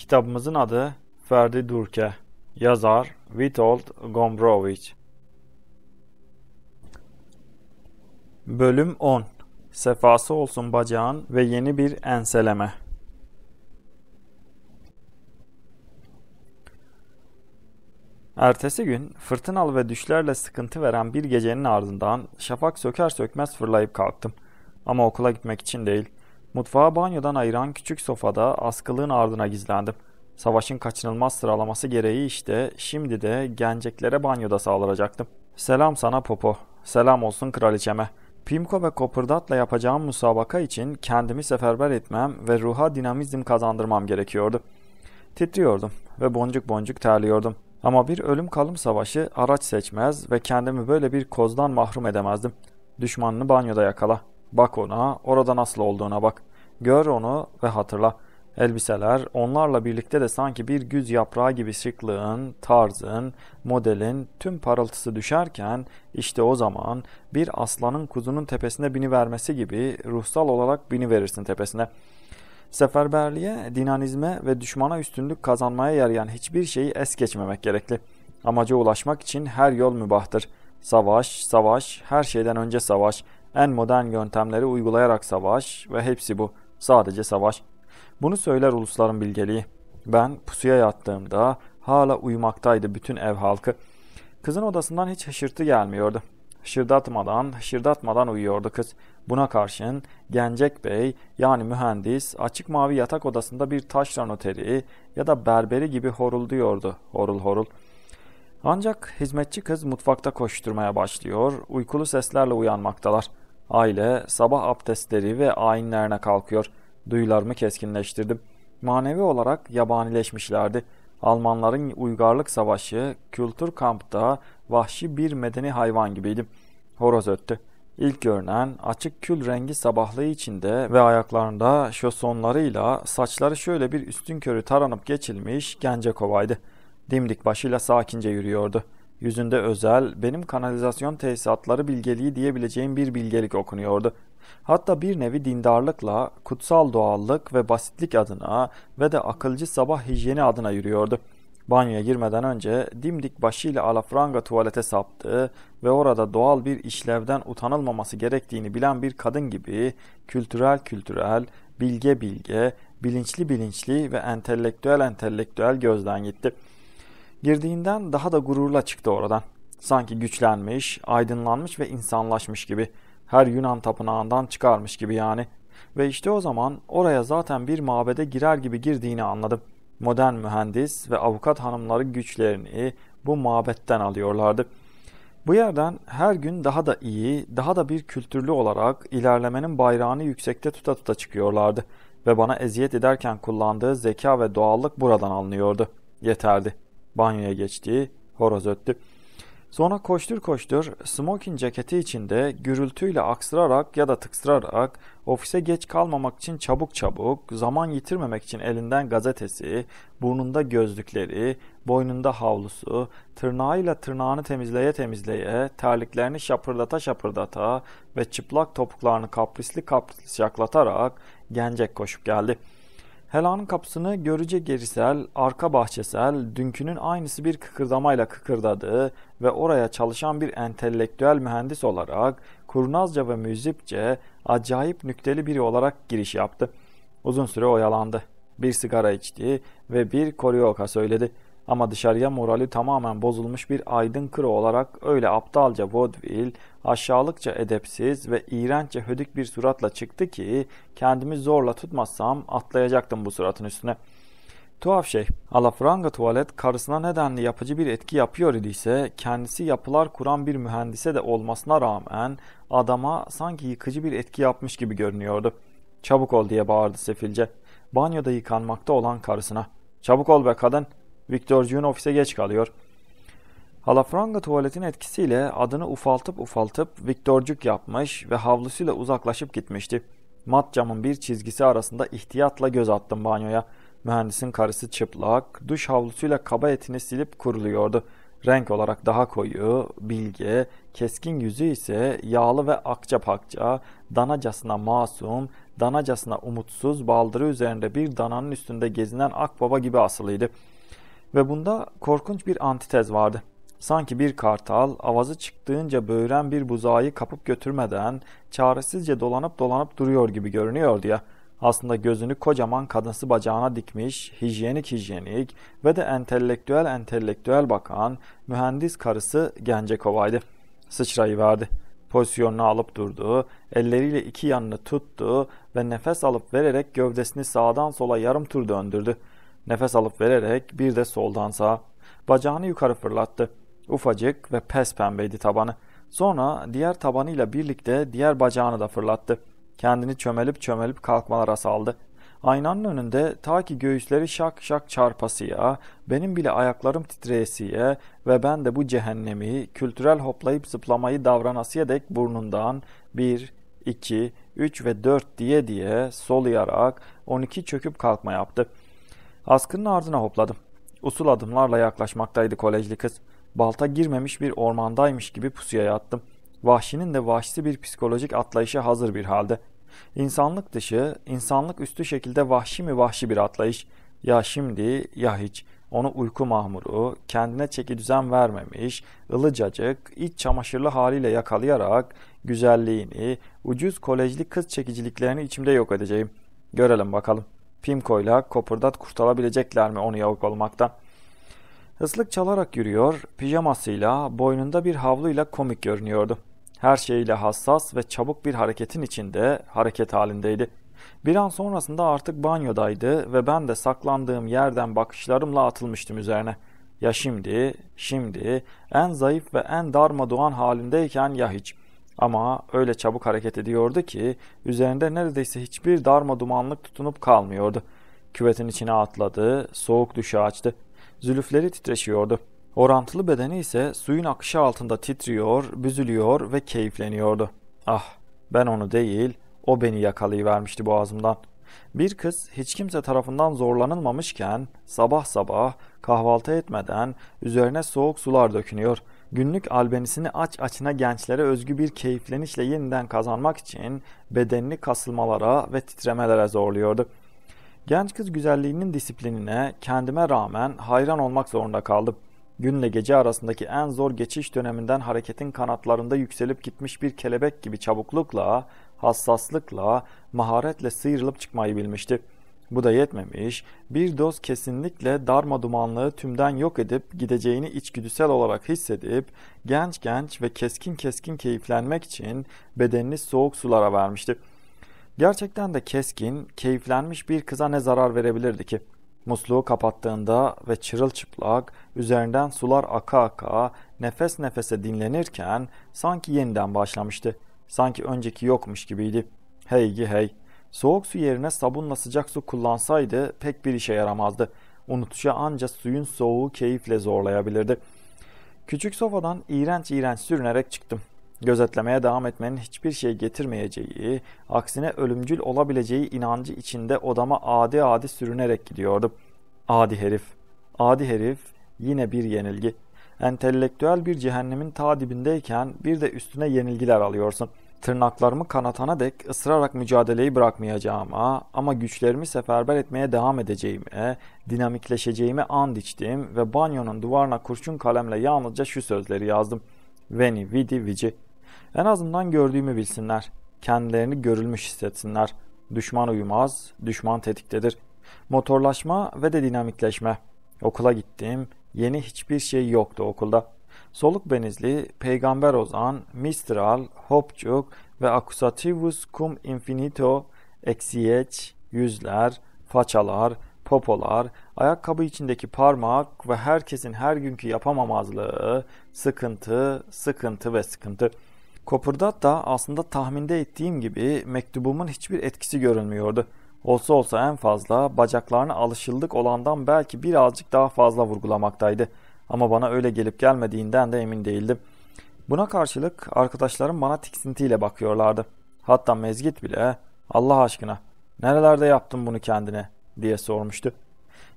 Kitabımızın adı Ferdi Durke. Yazar Witold Gombrowicz. Bölüm 10 Sefası olsun bacağın ve yeni bir enseleme. Ertesi gün fırtınalı ve düşlerle sıkıntı veren bir gecenin ardından şafak söker sökmez fırlayıp kalktım. Ama okula gitmek için değil. Mutfağı banyodan ayıran küçük sofada askılığın ardına gizlendim. Savaşın kaçınılmaz sıralaması gereği işte şimdi de genceklere banyoda saldıracaktım. Selam sana Popo. Selam olsun kraliçeme. Pimko ve Kopırdat'la yapacağım musabaka için kendimi seferber etmem ve ruha dinamizm kazandırmam gerekiyordu. Titriyordum ve boncuk boncuk terliyordum. Ama bir ölüm kalım savaşı araç seçmez ve kendimi böyle bir kozdan mahrum edemezdim. Düşmanını banyoda yakala. Bak ona, orada nasıl olduğuna bak. Gör onu ve hatırla. Elbiseler onlarla birlikte de sanki bir güz yaprağı gibi şıklığın, tarzın, modelin tüm parıltısı düşerken işte o zaman bir aslanın kuzunun tepesine bini vermesi gibi ruhsal olarak bini verirsin tepesine. Seferberliğe, dinanizme ve düşmana üstünlük kazanmaya yarayan hiçbir şeyi es geçmemek gerekli. Amaca ulaşmak için her yol mübahtır. Savaş, savaş, her şeyden önce savaş, en modern yöntemleri uygulayarak savaş ve hepsi bu.'' Sadece savaş. Bunu söyler ulusların bilgeliği. Ben pusuya yattığımda hala uyumaktaydı bütün ev halkı. Kızın odasından hiç hışırtı gelmiyordu. Hışırdatmadan, hışırdatmadan uyuyordu kız. Buna karşın Gencek Bey yani mühendis açık mavi yatak odasında bir taş ranoteri ya da berberi gibi horulduyordu horul horul. Ancak hizmetçi kız mutfakta koşturmaya başlıyor, uykulu seslerle uyanmaktalar aile sabah abdestleri ve ayinlerine kalkıyor. Duyularımı keskinleştirdim. Manevi olarak yabanileşmişlerdi. Almanların uygarlık savaşı, kültür kampta vahşi bir medeni hayvan gibiydim. Horoz öttü. İlk görünen açık kül rengi sabahlığı içinde ve ayaklarında şosonlarıyla saçları şöyle bir üstün körü taranıp geçilmiş gence kovaydı. Dimdik başıyla sakince yürüyordu. Yüzünde özel, benim kanalizasyon tesisatları bilgeliği diyebileceğim bir bilgelik okunuyordu. Hatta bir nevi dindarlıkla, kutsal doğallık ve basitlik adına ve de akılcı sabah hijyeni adına yürüyordu. Banyoya girmeden önce dimdik başıyla alafranga tuvalete saptı ve orada doğal bir işlevden utanılmaması gerektiğini bilen bir kadın gibi kültürel kültürel, bilge bilge, bilinçli bilinçli ve entelektüel entelektüel gözden gitti.'' Girdiğinden daha da gururla çıktı oradan. Sanki güçlenmiş, aydınlanmış ve insanlaşmış gibi. Her Yunan tapınağından çıkarmış gibi yani. Ve işte o zaman oraya zaten bir mabede girer gibi girdiğini anladım. Modern mühendis ve avukat hanımları güçlerini bu mabetten alıyorlardı. Bu yerden her gün daha da iyi, daha da bir kültürlü olarak ilerlemenin bayrağını yüksekte tuta tuta çıkıyorlardı ve bana eziyet ederken kullandığı zeka ve doğallık buradan alınıyordu. Yeterdi banyoya geçtiği horoz öttü. Sonra koştur koştur smoking ceketi içinde gürültüyle aksırarak ya da tıksırarak ofise geç kalmamak için çabuk çabuk, zaman yitirmemek için elinden gazetesi, burnunda gözlükleri, boynunda havlusu, tırnağıyla tırnağını temizleye temizleye, terliklerini şapırdata şapırdata ve çıplak topuklarını kaprisli kaprisli yaklatarak gencek koşup geldi.'' Helan'ın kapısını görece gerisel, arka bahçesel, dünkünün aynısı bir kıkırdamayla kıkırdadığı ve oraya çalışan bir entelektüel mühendis olarak kurnazca ve müzipçe acayip nükteli biri olarak giriş yaptı. Uzun süre oyalandı. Bir sigara içti ve bir koryoka söyledi. Ama dışarıya morali tamamen bozulmuş bir aydın kırı olarak öyle aptalca vaudeville aşağılıkça edepsiz ve iğrenççe hödük bir suratla çıktı ki kendimi zorla tutmazsam atlayacaktım bu suratın üstüne. Tuhaf şey, alafranga tuvalet karısına nedenli yapıcı bir etki yapıyor idiyse kendisi yapılar kuran bir mühendise de olmasına rağmen adama sanki yıkıcı bir etki yapmış gibi görünüyordu. Çabuk ol diye bağırdı sefilce. Banyoda yıkanmakta olan karısına. Çabuk ol be kadın. Viktorcuğun ofise geç kalıyor.'' Halafranga tuvaletin etkisiyle adını ufaltıp ufaltıp Viktorcuk yapmış ve havlusuyla uzaklaşıp gitmişti. Mat camın bir çizgisi arasında ihtiyatla göz attım banyoya. Mühendisin karısı çıplak, duş havlusuyla kaba etini silip kuruluyordu. Renk olarak daha koyu, bilge, keskin yüzü ise yağlı ve akça pakça, danacasına masum, danacasına umutsuz baldırı üzerinde bir dananın üstünde gezinen akbaba gibi asılıydı. Ve bunda korkunç bir antitez vardı. Sanki bir kartal avazı çıktığınca böğren bir buzağı kapıp götürmeden çaresizce dolanıp dolanıp duruyor gibi görünüyordu ya. Aslında gözünü kocaman kadınsı bacağına dikmiş, hijyenik hijyenik ve de entelektüel entelektüel bakan mühendis karısı Gencekova'ydı. Sıçrayıverdi. Pozisyonunu alıp durdu, elleriyle iki yanını tuttu ve nefes alıp vererek gövdesini sağdan sola yarım tur döndürdü. Nefes alıp vererek bir de soldan sağa. Bacağını yukarı fırlattı. Ufacık ve pes pembeydi tabanı. Sonra diğer tabanıyla birlikte diğer bacağını da fırlattı. Kendini çömelip çömelip kalkmalara saldı. Aynanın önünde ta ki göğüsleri şak şak çarpasıya, benim bile ayaklarım titreyesiye ve ben de bu cehennemi kültürel hoplayıp zıplamayı davranasıya dek burnundan bir, iki, üç ve dört diye diye soluyarak on iki çöküp kalkma yaptı. Askının ardına hopladım. Usul adımlarla yaklaşmaktaydı kolejli kız balta girmemiş bir ormandaymış gibi pusuya yattım. Vahşinin de vahşisi bir psikolojik atlayışa hazır bir halde. İnsanlık dışı, insanlık üstü şekilde vahşi mi vahşi bir atlayış. Ya şimdi ya hiç. Onu uyku mahmuru, kendine çeki düzen vermemiş, ılıcacık, iç çamaşırlı haliyle yakalayarak güzelliğini, ucuz kolejli kız çekiciliklerini içimde yok edeceğim. Görelim bakalım. Pimko'yla kopurdat kurtulabilecekler mi onu yavuk olmaktan?'' Hıslık çalarak yürüyor, pijamasıyla, boynunda bir havluyla komik görünüyordu. Her şeyiyle hassas ve çabuk bir hareketin içinde, hareket halindeydi. Bir an sonrasında artık banyodaydı ve ben de saklandığım yerden bakışlarımla atılmıştım üzerine. Ya şimdi, şimdi, en zayıf ve en darma doğan halindeyken ya hiç. Ama öyle çabuk hareket ediyordu ki üzerinde neredeyse hiçbir darma dumanlık tutunup kalmıyordu. Küvetin içine atladı, soğuk duşa açtı zülüfleri titreşiyordu. Orantılı bedeni ise suyun akışı altında titriyor, büzülüyor ve keyifleniyordu. Ah, ben onu değil, o beni yakalayıvermişti boğazımdan. Bir kız hiç kimse tarafından zorlanılmamışken sabah sabah kahvaltı etmeden üzerine soğuk sular dökünüyor. Günlük albenisini aç açına gençlere özgü bir keyiflenişle yeniden kazanmak için bedenini kasılmalara ve titremelere zorluyordu. Genç kız güzelliğinin disiplinine kendime rağmen hayran olmak zorunda kaldım. Günle gece arasındaki en zor geçiş döneminden hareketin kanatlarında yükselip gitmiş bir kelebek gibi çabuklukla, hassaslıkla, maharetle sıyrılıp çıkmayı bilmişti. Bu da yetmemiş, bir doz kesinlikle darma dumanlığı tümden yok edip gideceğini içgüdüsel olarak hissedip genç genç ve keskin keskin keyiflenmek için bedenini soğuk sulara vermişti.'' Gerçekten de keskin, keyiflenmiş bir kıza ne zarar verebilirdi ki? Musluğu kapattığında ve çırılçıplak, üzerinden sular aka aka, nefes nefese dinlenirken sanki yeniden başlamıştı. Sanki önceki yokmuş gibiydi. Hey gi hey. Soğuk su yerine sabunla sıcak su kullansaydı pek bir işe yaramazdı. Unutuşa anca suyun soğuğu keyifle zorlayabilirdi. Küçük sofadan iğrenç iğrenç sürünerek çıktım gözetlemeye devam etmenin hiçbir şey getirmeyeceği, aksine ölümcül olabileceği inancı içinde odama adi adi sürünerek gidiyordum. Adi herif, adi herif yine bir yenilgi. Entelektüel bir cehennemin ta dibindeyken bir de üstüne yenilgiler alıyorsun. Tırnaklarımı kanatana dek ısırarak mücadeleyi bırakmayacağıma ama güçlerimi seferber etmeye devam edeceğime, dinamikleşeceğime and içtim ve banyonun duvarına kurşun kalemle yalnızca şu sözleri yazdım. Veni, vidi, vici. En azından gördüğümü bilsinler. Kendilerini görülmüş hissetsinler. Düşman uyumaz, düşman tetiktedir. Motorlaşma ve de dinamikleşme. Okula gittim, yeni hiçbir şey yoktu okulda. Soluk benizli, Peygamber Ozan, Mistral, Hopçuk ve Accusativus cum infinito, eksiyeç, yüzler, façalar, popolar, ayakkabı içindeki parmak ve herkesin her günkü yapamamazlığı, sıkıntı, sıkıntı ve sıkıntı.'' Kopurdat da aslında tahminde ettiğim gibi mektubumun hiçbir etkisi görünmüyordu. Olsa olsa en fazla bacaklarını alışıldık olandan belki birazcık daha fazla vurgulamaktaydı. Ama bana öyle gelip gelmediğinden de emin değildim. Buna karşılık arkadaşlarım bana tiksintiyle bakıyorlardı. Hatta mezgit bile Allah aşkına nerelerde yaptın bunu kendine diye sormuştu.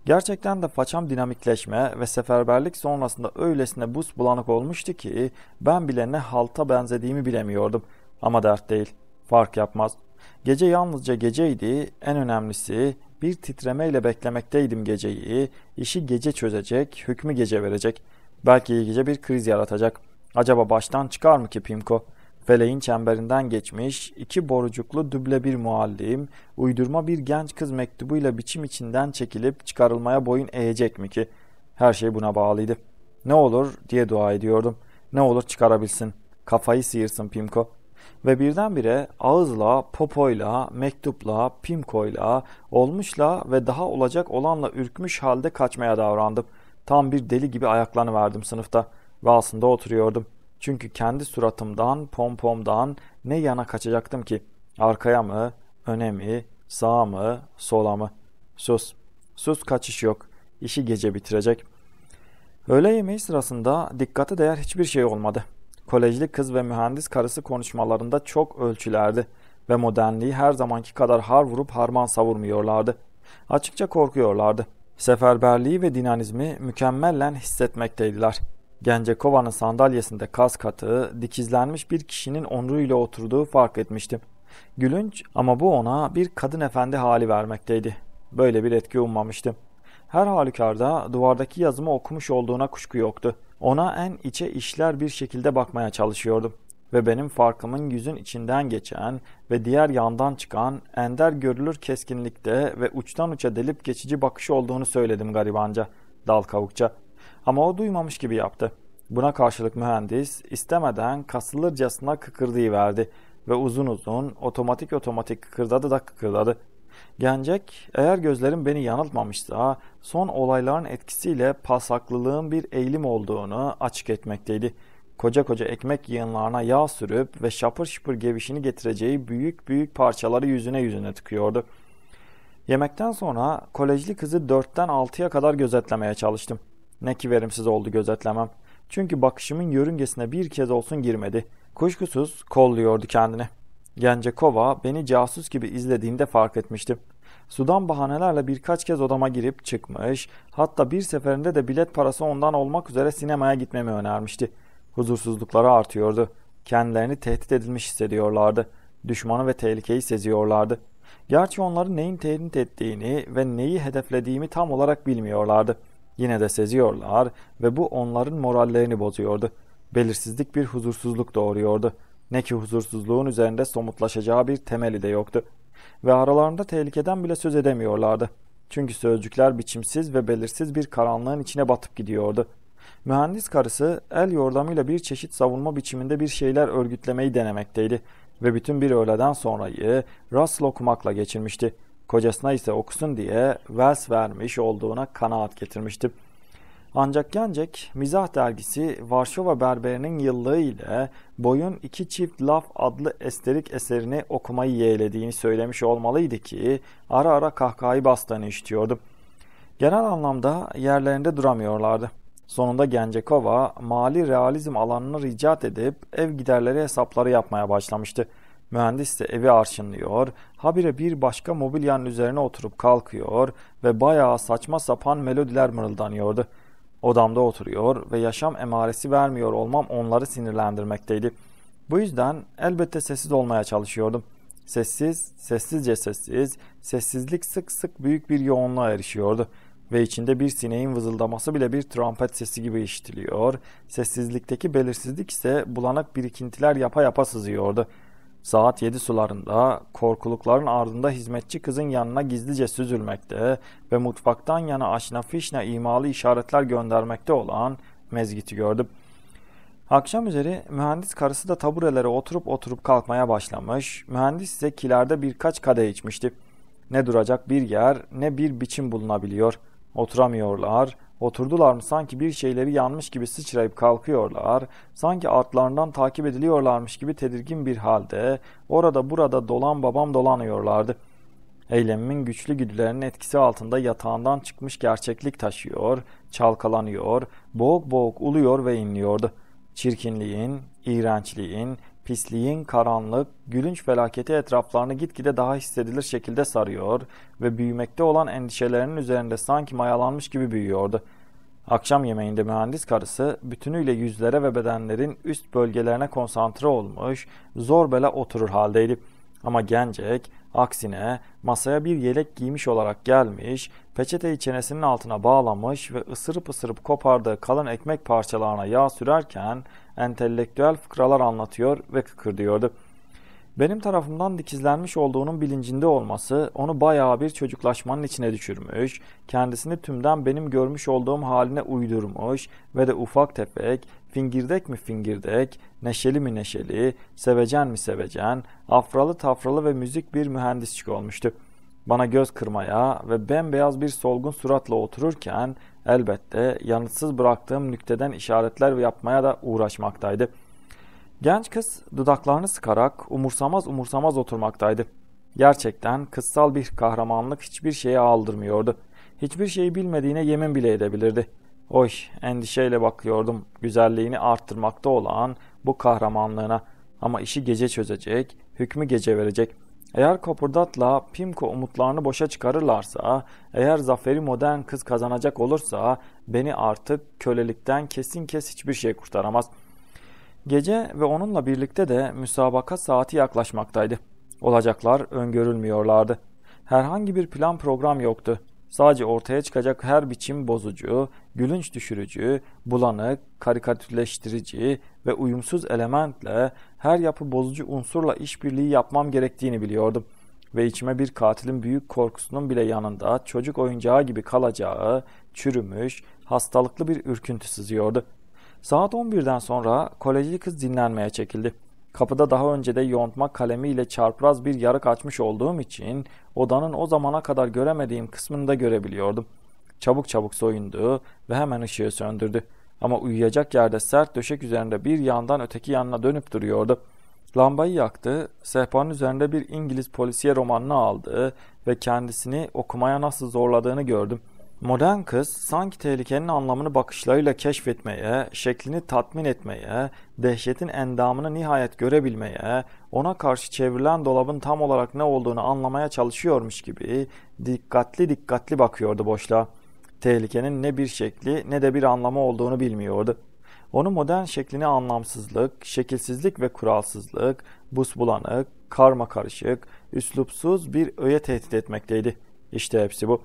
Gerçekten de façam dinamikleşme ve seferberlik sonrasında öylesine buz bulanık olmuştu ki ben bile ne halta benzediğimi bilemiyordum. Ama dert değil, fark yapmaz. Gece yalnızca geceydi, en önemlisi bir titremeyle beklemekteydim geceyi, işi gece çözecek, hükmü gece verecek. Belki gece bir kriz yaratacak. Acaba baştan çıkar mı ki Pimko? Feleğin çemberinden geçmiş, iki borucuklu düble bir muallim, uydurma bir genç kız mektubuyla biçim içinden çekilip çıkarılmaya boyun eğecek mi ki? Her şey buna bağlıydı. Ne olur diye dua ediyordum. Ne olur çıkarabilsin. Kafayı sıyırsın Pimko. Ve birdenbire ağızla, popoyla, mektupla, pimkoyla, olmuşla ve daha olacak olanla ürkmüş halde kaçmaya davrandım. Tam bir deli gibi ayaklanıverdim sınıfta ve aslında oturuyordum. Çünkü kendi suratımdan, pompomdan ne yana kaçacaktım ki? Arkaya mı, öne mi, sağa mı, sola mı? Sus, sus kaçış yok. İşi gece bitirecek. Öğle yemeği sırasında dikkate değer hiçbir şey olmadı. Kolejli kız ve mühendis karısı konuşmalarında çok ölçülerdi ve modernliği her zamanki kadar har vurup harman savurmuyorlardı. Açıkça korkuyorlardı. Seferberliği ve dinanizmi mükemmellen hissetmekteydiler. Gencekova'nın sandalyesinde kas katığı, dikizlenmiş bir kişinin onruyla oturduğu fark etmiştim. Gülünç ama bu ona bir kadın efendi hali vermekteydi. Böyle bir etki ummamıştım. Her halükarda duvardaki yazımı okumuş olduğuna kuşku yoktu. Ona en içe işler bir şekilde bakmaya çalışıyordum ve benim farkımın yüzün içinden geçen ve diğer yandan çıkan ender görülür keskinlikte ve uçtan uça delip geçici bakış olduğunu söyledim garibanca, dal kavukça. Ama o duymamış gibi yaptı. Buna karşılık mühendis istemeden kasılırcasına verdi ve uzun uzun otomatik otomatik kıkırdadı da kıkırdadı. Gencek eğer gözlerim beni yanıltmamışsa son olayların etkisiyle pasaklılığın bir eğilim olduğunu açık etmekteydi. Koca koca ekmek yığınlarına yağ sürüp ve şapır şıpır gevişini getireceği büyük büyük parçaları yüzüne yüzüne tıkıyordu. Yemekten sonra kolejli kızı dörtten altıya kadar gözetlemeye çalıştım. Ne ki verimsiz oldu gözetlemem. Çünkü bakışımın yörüngesine bir kez olsun girmedi. Kuşkusuz kolluyordu kendini. Gence Kova beni casus gibi izlediğinde fark etmiştim. Sudan bahanelerle birkaç kez odama girip çıkmış, hatta bir seferinde de bilet parası ondan olmak üzere sinemaya gitmemi önermişti. Huzursuzlukları artıyordu. Kendilerini tehdit edilmiş hissediyorlardı. Düşmanı ve tehlikeyi seziyorlardı. Gerçi onları neyin tehdit ettiğini ve neyi hedeflediğimi tam olarak bilmiyorlardı.'' Yine de seziyorlar ve bu onların morallerini bozuyordu. Belirsizlik bir huzursuzluk doğuruyordu. Ne ki huzursuzluğun üzerinde somutlaşacağı bir temeli de yoktu. Ve aralarında tehlikeden bile söz edemiyorlardı. Çünkü sözcükler biçimsiz ve belirsiz bir karanlığın içine batıp gidiyordu. Mühendis karısı el yordamıyla bir çeşit savunma biçiminde bir şeyler örgütlemeyi denemekteydi ve bütün bir öğleden sonrayı Russell okumakla geçirmişti kocasına ise okusun diye vers vermiş olduğuna kanaat getirmişti. Ancak Gencek Mizah Dergisi Varşova Berberi'nin yıllığı ile Boyun İki Çift Laf adlı esterik eserini okumayı yeğlediğini söylemiş olmalıydı ki ara ara kahkahayı bastığını işitiyordu. Genel anlamda yerlerinde duramıyorlardı. Sonunda Gencekova mali realizm alanını ricat edip ev giderleri hesapları yapmaya başlamıştı. Mühendis de evi arşınlıyor, habire bir başka mobilyanın üzerine oturup kalkıyor ve bayağı saçma sapan melodiler mırıldanıyordu. Odamda oturuyor ve yaşam emaresi vermiyor olmam onları sinirlendirmekteydi. Bu yüzden elbette sessiz olmaya çalışıyordum. Sessiz, sessizce sessiz, sessizlik sık sık büyük bir yoğunluğa erişiyordu ve içinde bir sineğin vızıldaması bile bir trompet sesi gibi işitiliyor. Sessizlikteki belirsizlik ise bulanık birikintiler yapa yapa sızıyordu.'' Saat yedi sularında korkulukların ardında hizmetçi kızın yanına gizlice süzülmekte ve mutfaktan yana aşna fişne imalı işaretler göndermekte olan mezgiti gördüm. Akşam üzeri mühendis karısı da taburelere oturup oturup kalkmaya başlamış. Mühendis ise kilerde birkaç kade içmişti. Ne duracak bir yer ne bir biçim bulunabiliyor. Oturamıyorlar. Oturdular mı sanki bir şeyleri yanmış gibi sıçrayıp kalkıyorlar, sanki artlarından takip ediliyorlarmış gibi tedirgin bir halde orada burada dolan babam dolanıyorlardı. Eylemimin güçlü güdülerinin etkisi altında yatağından çıkmış gerçeklik taşıyor, çalkalanıyor, boğuk boğuk uluyor ve inliyordu. Çirkinliğin, iğrençliğin, pisliğin, karanlık, gülünç felaketi etraflarını gitgide daha hissedilir şekilde sarıyor ve büyümekte olan endişelerinin üzerinde sanki mayalanmış gibi büyüyordu. Akşam yemeğinde mühendis karısı bütünüyle yüzlere ve bedenlerin üst bölgelerine konsantre olmuş, zor bela oturur haldeydi. Ama gencek aksine masaya bir yelek giymiş olarak gelmiş, peçeteyi çenesinin altına bağlamış ve ısırıp ısırıp kopardığı kalın ekmek parçalarına yağ sürerken entelektüel fıkralar anlatıyor ve kıkırdıyordu.'' Benim tarafımdan dikizlenmiş olduğunun bilincinde olması onu bayağı bir çocuklaşmanın içine düşürmüş, kendisini tümden benim görmüş olduğum haline uydurmuş ve de ufak tefek, fingirdek mi fingirdek, neşeli mi neşeli, sevecen mi sevecen, afralı tafralı ve müzik bir mühendisçik olmuştu. Bana göz kırmaya ve bembeyaz bir solgun suratla otururken elbette yanıtsız bıraktığım nükteden işaretler yapmaya da uğraşmaktaydı.'' Genç kız dudaklarını sıkarak umursamaz umursamaz oturmaktaydı. Gerçekten kızsal bir kahramanlık hiçbir şeye aldırmıyordu. Hiçbir şeyi bilmediğine yemin bile edebilirdi. Oy endişeyle bakıyordum güzelliğini arttırmakta olan bu kahramanlığına ama işi gece çözecek, hükmü gece verecek. Eğer Kopurdat'la Pimko umutlarını boşa çıkarırlarsa, eğer zaferi modern kız kazanacak olursa beni artık kölelikten kesin kes hiçbir şey kurtaramaz.'' Gece ve onunla birlikte de müsabaka saati yaklaşmaktaydı. Olacaklar öngörülmüyorlardı. Herhangi bir plan program yoktu. Sadece ortaya çıkacak her biçim bozucu, gülünç düşürücü, bulanık, karikatürleştirici ve uyumsuz elementle her yapı bozucu unsurla işbirliği yapmam gerektiğini biliyordum. Ve içime bir katilin büyük korkusunun bile yanında çocuk oyuncağı gibi kalacağı, çürümüş, hastalıklı bir ürküntü sızıyordu.'' Saat 11'den sonra kolejli kız dinlenmeye çekildi. Kapıda daha önce de yontma kalemiyle çarpraz bir yarık açmış olduğum için odanın o zamana kadar göremediğim kısmını da görebiliyordum. Çabuk çabuk soyundu ve hemen ışığı söndürdü. Ama uyuyacak yerde sert döşek üzerinde bir yandan öteki yanına dönüp duruyordu. Lambayı yaktı, sehpanın üzerinde bir İngiliz polisiye romanını aldı ve kendisini okumaya nasıl zorladığını gördüm.'' Modern kız sanki tehlikenin anlamını bakışlarıyla keşfetmeye, şeklini tatmin etmeye, dehşetin endamını nihayet görebilmeye, ona karşı çevrilen dolabın tam olarak ne olduğunu anlamaya çalışıyormuş gibi dikkatli dikkatli bakıyordu boşla. Tehlikenin ne bir şekli ne de bir anlamı olduğunu bilmiyordu. Onu modern şeklini anlamsızlık, şekilsizlik ve kuralsızlık, busbulanık, karma karışık, üslupsuz bir öğe tehdit etmekteydi. İşte hepsi bu.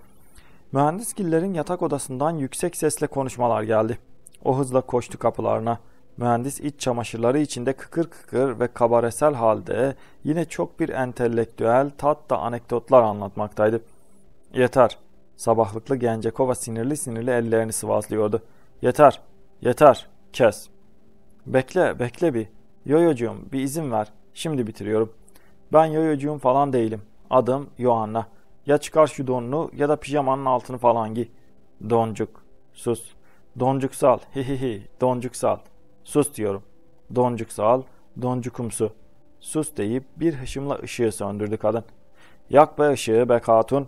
Mühendis gillerin yatak odasından yüksek sesle konuşmalar geldi. O hızla koştu kapılarına. Mühendis iç çamaşırları içinde kıkır kıkır ve kabaresel halde yine çok bir entelektüel tat da anekdotlar anlatmaktaydı. Yeter. Sabahlıklı Gencekova sinirli sinirli ellerini sıvazlıyordu. Yeter. Yeter. Kes. Bekle, bekle bir. Yoyocuğum bir izin ver. Şimdi bitiriyorum. Ben yoyocuğum falan değilim. Adım Yohanna. Ya çıkar şu donunu ya da pijamanın altını falan giy. Doncuk. Sus. Doncuk sal. Hihihi. Doncuk sal. Sus diyorum. Doncuk sal. Doncukumsu. Sus deyip bir hışımla ışığı söndürdü kadın. Yak be ışığı be hatun.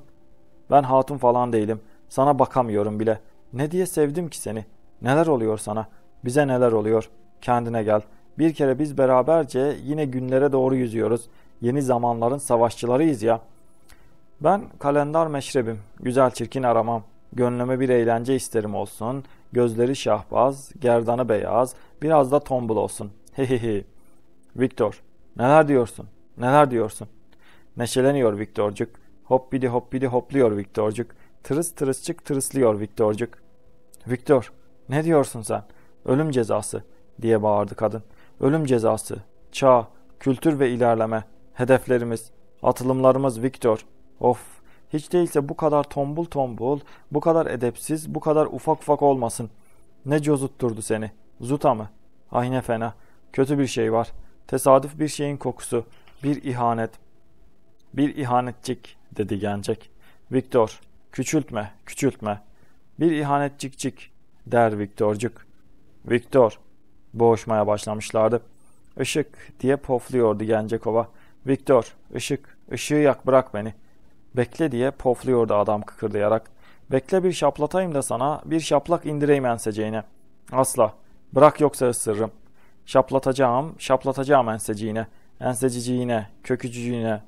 Ben hatun falan değilim. Sana bakamıyorum bile. Ne diye sevdim ki seni? Neler oluyor sana? Bize neler oluyor? Kendine gel. Bir kere biz beraberce yine günlere doğru yüzüyoruz. Yeni zamanların savaşçılarıyız ya.'' Ben kalender meşrebim, güzel çirkin aramam. Gönlüme bir eğlence isterim olsun. Gözleri şahbaz, gerdanı beyaz, biraz da tombul olsun. Hehehe. Victor, neler diyorsun? Neler diyorsun? Neşeleniyor Viktorcuk. hop hoppidi hopluyor Viktorcuk. Tırıs tırısçık tırıslıyor Viktorcuk. Viktor, ne diyorsun sen? Ölüm cezası diye bağırdı kadın. Ölüm cezası, çağ, kültür ve ilerleme, hedeflerimiz, atılımlarımız Viktor.'' Of hiç değilse bu kadar tombul tombul, bu kadar edepsiz, bu kadar ufak ufak olmasın. Ne cozutturdu seni? Zuta mı? Ay ne fena. Kötü bir şey var. Tesadüf bir şeyin kokusu. Bir ihanet. Bir ihanetcik dedi gencek. Viktor küçültme küçültme. Bir ihanetcikcik der Viktorcuk. Viktor boğuşmaya başlamışlardı. Işık diye pofluyordu gencekova. Viktor ışık ışığı yak bırak beni.'' Bekle diye pofluyordu adam kıkırdayarak. Bekle bir şaplatayım da sana bir şaplak indireyim enseceğine. Asla. Bırak yoksa ısırırım. Şaplatacağım, şaplatacağım enseciğine. Enseciciğine, kökücüğüne.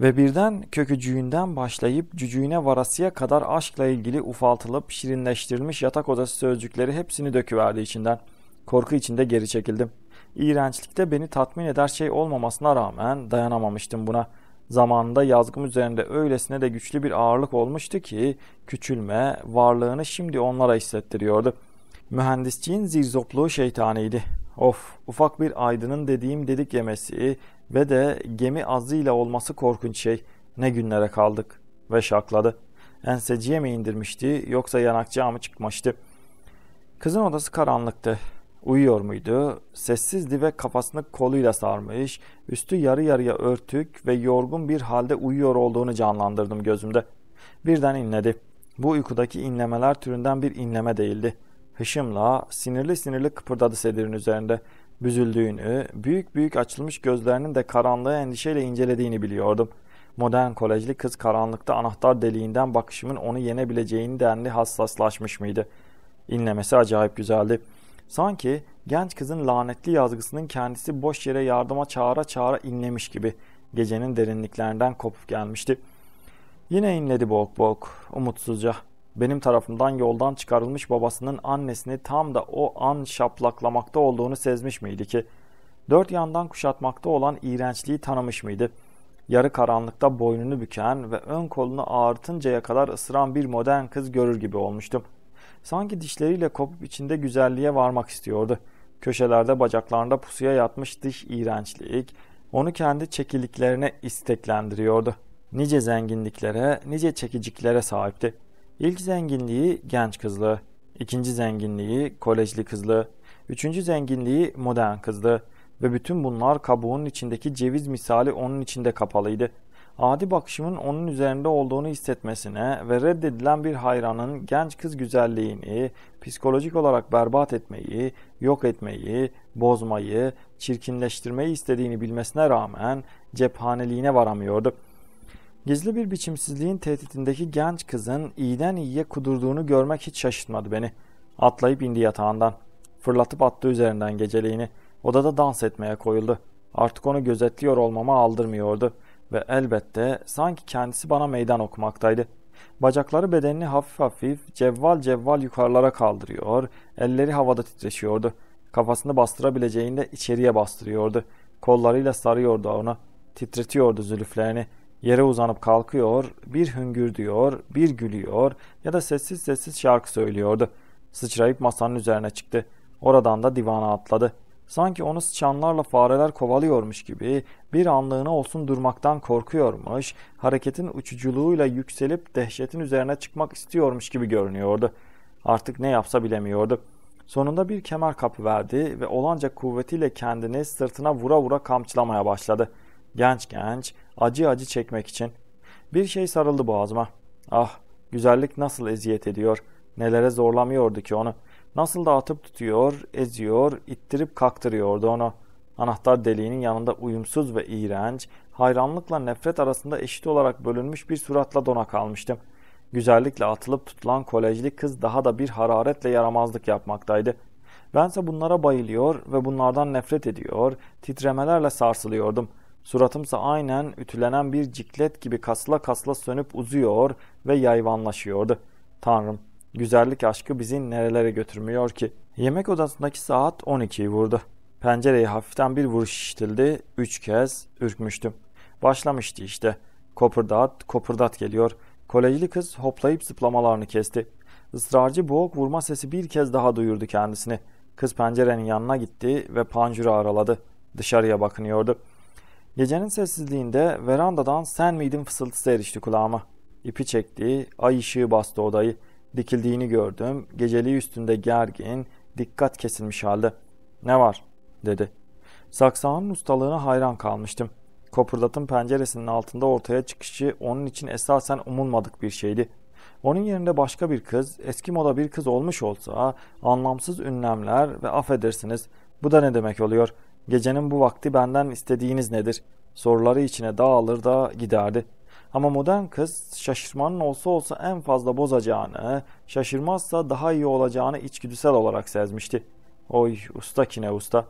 Ve birden kökücüğünden başlayıp cücüğüne varasıya kadar aşkla ilgili ufaltılıp şirinleştirilmiş yatak odası sözcükleri hepsini döküverdi içinden. Korku içinde geri çekildim. İğrençlikte beni tatmin eder şey olmamasına rağmen dayanamamıştım buna. Zamanında yazgım üzerinde öylesine de güçlü bir ağırlık olmuştu ki küçülme varlığını şimdi onlara hissettiriyordu. Mühendisliğin zirzopluğu şeytaniydi. Of ufak bir aydının dediğim dedik yemesi ve de gemi azıyla olması korkunç şey. Ne günlere kaldık ve şakladı. Enseciye mi indirmişti yoksa yanakçığa mı çıkmıştı? Kızın odası karanlıktı. Uyuyor muydu? Sessizdi ve kafasını koluyla sarmış, üstü yarı yarıya örtük ve yorgun bir halde uyuyor olduğunu canlandırdım gözümde. Birden inledi. Bu uykudaki inlemeler türünden bir inleme değildi. Hışımla sinirli sinirli kıpırdadı sedirin üzerinde. Büzüldüğünü, büyük büyük açılmış gözlerinin de karanlığı endişeyle incelediğini biliyordum. Modern kolejli kız karanlıkta anahtar deliğinden bakışımın onu yenebileceğini denli hassaslaşmış mıydı? İnlemesi acayip güzeldi. Sanki genç kızın lanetli yazgısının kendisi boş yere yardıma çağıra çağıra inlemiş gibi gecenin derinliklerinden kopup gelmişti. Yine inledi bok bok umutsuzca. Benim tarafımdan yoldan çıkarılmış babasının annesini tam da o an şaplaklamakta olduğunu sezmiş miydi ki? Dört yandan kuşatmakta olan iğrençliği tanımış mıydı? Yarı karanlıkta boynunu büken ve ön kolunu ağırtıncaya kadar ısıran bir modern kız görür gibi olmuştum.'' Sanki dişleriyle kopup içinde güzelliğe varmak istiyordu. Köşelerde bacaklarında pusuya yatmış diş iğrençlik onu kendi çekiliklerine isteklendiriyordu. Nice zenginliklere, nice çekiciklere sahipti. İlk zenginliği genç kızlığı, ikinci zenginliği kolejli kızlığı, üçüncü zenginliği modern kızlığı ve bütün bunlar kabuğun içindeki ceviz misali onun içinde kapalıydı adi bakışımın onun üzerinde olduğunu hissetmesine ve reddedilen bir hayranın genç kız güzelliğini psikolojik olarak berbat etmeyi, yok etmeyi, bozmayı, çirkinleştirmeyi istediğini bilmesine rağmen cephaneliğine varamıyordu. Gizli bir biçimsizliğin tehditindeki genç kızın iyiden iyiye kudurduğunu görmek hiç şaşırtmadı beni. Atlayıp indi yatağından. Fırlatıp attı üzerinden geceliğini. Odada dans etmeye koyuldu. Artık onu gözetliyor olmama aldırmıyordu.'' ve elbette sanki kendisi bana meydan okumaktaydı. Bacakları bedenini hafif hafif cevval cevval yukarılara kaldırıyor, elleri havada titreşiyordu. Kafasını bastırabileceğinde içeriye bastırıyordu. Kollarıyla sarıyordu ona, titretiyordu zülüflerini. Yere uzanıp kalkıyor, bir hüngür diyor, bir gülüyor ya da sessiz sessiz şarkı söylüyordu. Sıçrayıp masanın üzerine çıktı. Oradan da divana atladı.'' Sanki onu sıçanlarla fareler kovalıyormuş gibi bir anlığına olsun durmaktan korkuyormuş, hareketin uçuculuğuyla yükselip dehşetin üzerine çıkmak istiyormuş gibi görünüyordu. Artık ne yapsa bilemiyordu. Sonunda bir kemer kapı verdi ve olanca kuvvetiyle kendini sırtına vura vura kamçılamaya başladı. Genç genç, acı acı çekmek için. Bir şey sarıldı boğazıma. Ah, güzellik nasıl eziyet ediyor. Nelere zorlamıyordu ki onu.'' Nasıl dağıtıp tutuyor, eziyor, ittirip kaktırıyordu onu. Anahtar deliğinin yanında uyumsuz ve iğrenç, hayranlıkla nefret arasında eşit olarak bölünmüş bir suratla dona kalmıştım. Güzellikle atılıp tutulan kolejli kız daha da bir hararetle yaramazlık yapmaktaydı. Bense bunlara bayılıyor ve bunlardan nefret ediyor, titremelerle sarsılıyordum. Suratımsa aynen ütülenen bir ciklet gibi kasla kasla sönüp uzuyor ve yayvanlaşıyordu. Tanrım, güzellik aşkı bizi nerelere götürmüyor ki? Yemek odasındaki saat 12'yi vurdu. Pencereyi hafiften bir vuruş işitildi. Üç kez ürkmüştüm. Başlamıştı işte. Kopırdat, kopırdat geliyor. Kolejli kız hoplayıp zıplamalarını kesti. Israrcı boğuk vurma sesi bir kez daha duyurdu kendisini. Kız pencerenin yanına gitti ve panjuru araladı. Dışarıya bakınıyordu. Gecenin sessizliğinde verandadan sen miydin fısıltısı erişti kulağıma. İpi çekti, ay ışığı bastı odayı dikildiğini gördüm. Geceliği üstünde gergin, dikkat kesilmiş halde. Ne var? dedi. Saksağın ustalığına hayran kalmıştım. Kopurdatın penceresinin altında ortaya çıkışı onun için esasen umulmadık bir şeydi. Onun yerinde başka bir kız, eski moda bir kız olmuş olsa anlamsız ünlemler ve affedersiniz bu da ne demek oluyor? Gecenin bu vakti benden istediğiniz nedir? Soruları içine dağılır da giderdi.'' Ama modern kız şaşırmanın olsa olsa en fazla bozacağını, şaşırmazsa daha iyi olacağını içgüdüsel olarak sezmişti. Oy usta kine usta.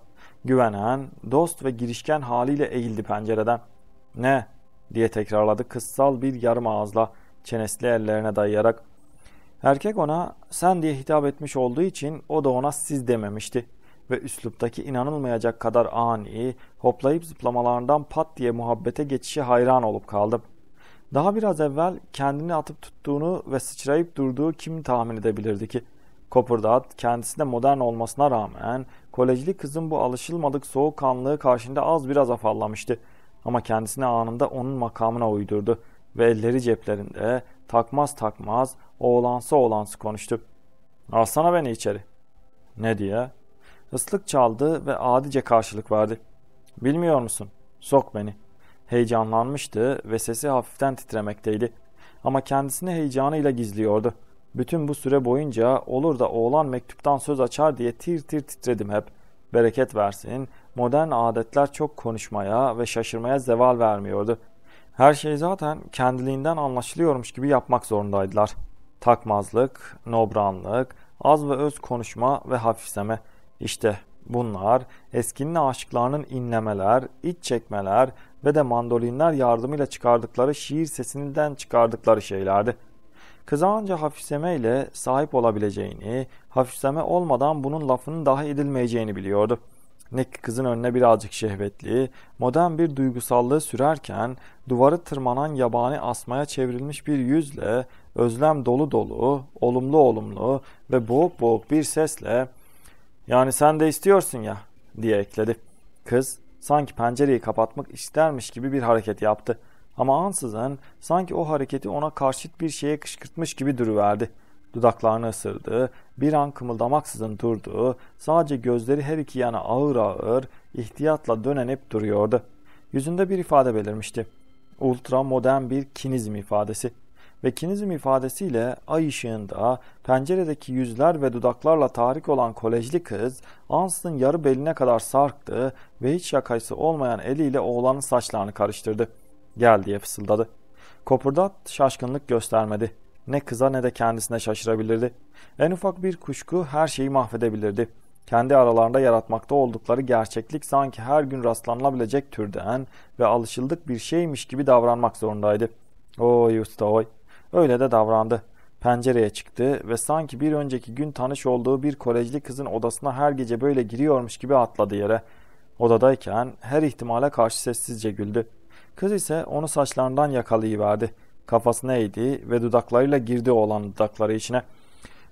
Güvenen, dost ve girişken haliyle eğildi pencereden. Ne? diye tekrarladı kızsal bir yarım ağızla çenesli ellerine dayayarak. Erkek ona sen diye hitap etmiş olduğu için o da ona siz dememişti ve üsluptaki inanılmayacak kadar ani, hoplayıp zıplamalarından pat diye muhabbete geçişe hayran olup kaldım. Daha biraz evvel kendini atıp tuttuğunu ve sıçrayıp durduğu kim tahmin edebilirdi ki? Copperdat kendisi modern olmasına rağmen kolejli kızın bu alışılmadık soğukkanlığı karşında az biraz afallamıştı. Ama kendisini anında onun makamına uydurdu ve elleri ceplerinde takmaz takmaz oğlansı oğlansı konuştu. Alsana beni içeri. Ne diye? Islık çaldı ve adice karşılık verdi. Bilmiyor musun? Sok beni. Heyecanlanmıştı ve sesi hafiften titremekteydi. Ama kendisini heyecanıyla gizliyordu. Bütün bu süre boyunca olur da oğlan mektuptan söz açar diye tir tir titredim hep. Bereket versin, modern adetler çok konuşmaya ve şaşırmaya zeval vermiyordu. Her şey zaten kendiliğinden anlaşılıyormuş gibi yapmak zorundaydılar. Takmazlık, nobranlık, az ve öz konuşma ve hafifleme. İşte bunlar eskinin aşıklarının inlemeler, iç çekmeler, ve de mandolinler yardımıyla çıkardıkları şiir sesinden çıkardıkları şeylerdi. Kıza anca ile sahip olabileceğini, hafifleme olmadan bunun lafının dahi edilmeyeceğini biliyordu. Nick kızın önüne birazcık şehvetli, modern bir duygusallığı sürerken duvarı tırmanan yabani asmaya çevrilmiş bir yüzle, özlem dolu dolu, olumlu olumlu ve boğuk boğuk bir sesle ''Yani sen de istiyorsun ya'' diye ekledi. Kız Sanki pencereyi kapatmak istermiş gibi bir hareket yaptı. Ama ansızın sanki o hareketi ona karşıt bir şeye kışkırtmış gibi duruverdi. Dudaklarını ısırdı, bir an kımıldamaksızın durdu, sadece gözleri her iki yana ağır ağır, ihtiyatla dönenip duruyordu. Yüzünde bir ifade belirmişti. Ultra modern bir kinizm ifadesi ve kinizm ifadesiyle ay ışığında penceredeki yüzler ve dudaklarla tahrik olan kolejli kız Ans'ın yarı beline kadar sarktı ve hiç yakası olmayan eliyle oğlanın saçlarını karıştırdı. Gel diye fısıldadı. Kopurdat şaşkınlık göstermedi. Ne kıza ne de kendisine şaşırabilirdi. En ufak bir kuşku her şeyi mahvedebilirdi. Kendi aralarında yaratmakta oldukları gerçeklik sanki her gün rastlanabilecek türden ve alışıldık bir şeymiş gibi davranmak zorundaydı. Oy usta oy. Öyle de davrandı. Pencereye çıktı ve sanki bir önceki gün tanış olduğu bir kolejli kızın odasına her gece böyle giriyormuş gibi atladı yere. Odadayken her ihtimale karşı sessizce güldü. Kız ise onu saçlarından yakalayıverdi. Kafasına eğdi ve dudaklarıyla girdi olan dudakları içine.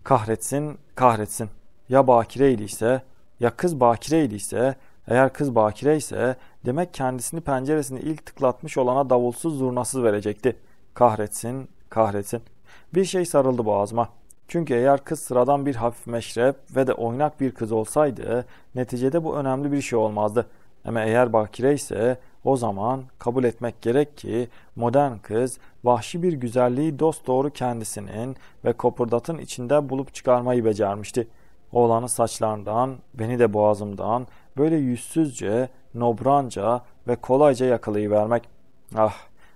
Kahretsin, kahretsin. Ya bakireydi ise, ya kız bakireydi ise, eğer kız bakire demek kendisini penceresini ilk tıklatmış olana davulsuz zurnasız verecekti. Kahretsin, Kahretsin. Bir şey sarıldı boğazıma. Çünkü eğer kız sıradan bir hafif meşrep ve de oynak bir kız olsaydı neticede bu önemli bir şey olmazdı. Ama eğer bakire ise o zaman kabul etmek gerek ki modern kız vahşi bir güzelliği dost doğru kendisinin ve kopurdatın içinde bulup çıkarmayı becermişti. Oğlanın saçlarından, beni de boğazımdan böyle yüzsüzce, nobranca ve kolayca yakalayıvermek. Ah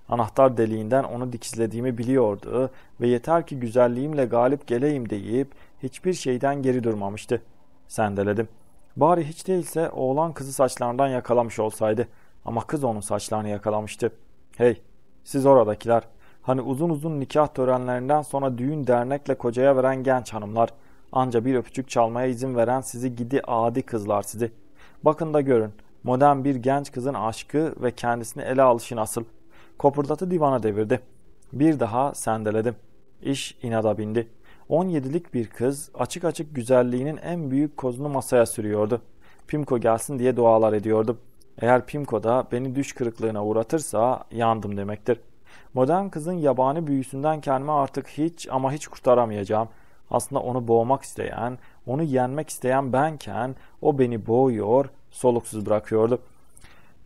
Anahtar deliğinden onu dikizlediğimi biliyordu ve yeter ki güzelliğimle galip geleyim deyip hiçbir şeyden geri durmamıştı. Sendeledim. Bari hiç değilse oğlan kızı saçlarından yakalamış olsaydı ama kız onun saçlarını yakalamıştı. Hey siz oradakiler hani uzun uzun nikah törenlerinden sonra düğün dernekle kocaya veren genç hanımlar anca bir öpücük çalmaya izin veren sizi gidi adi kızlar sizi. Bakın da görün modern bir genç kızın aşkı ve kendisini ele alışı nasıl.'' Kopurdatı divana devirdi. Bir daha sendeledim. İş inada bindi. 17'lik bir kız açık açık güzelliğinin en büyük kozunu masaya sürüyordu. Pimko gelsin diye dualar ediyordu. Eğer Pimko da beni düş kırıklığına uğratırsa yandım demektir. Modern kızın yabani büyüsünden kendimi artık hiç ama hiç kurtaramayacağım. Aslında onu boğmak isteyen, onu yenmek isteyen benken o beni boğuyor, soluksuz bırakıyordu.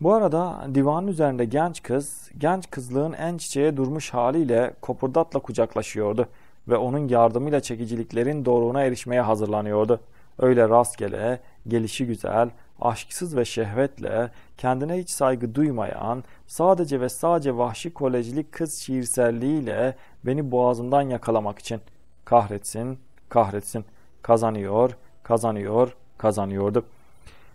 Bu arada divanın üzerinde genç kız, genç kızlığın en çiçeğe durmuş haliyle kopurdatla kucaklaşıyordu ve onun yardımıyla çekiciliklerin doğruğuna erişmeye hazırlanıyordu. Öyle rastgele, gelişi güzel, aşksız ve şehvetle, kendine hiç saygı duymayan, sadece ve sadece vahşi kolejlik kız şiirselliğiyle beni boğazımdan yakalamak için. Kahretsin, kahretsin, kazanıyor, kazanıyor, kazanıyordu.''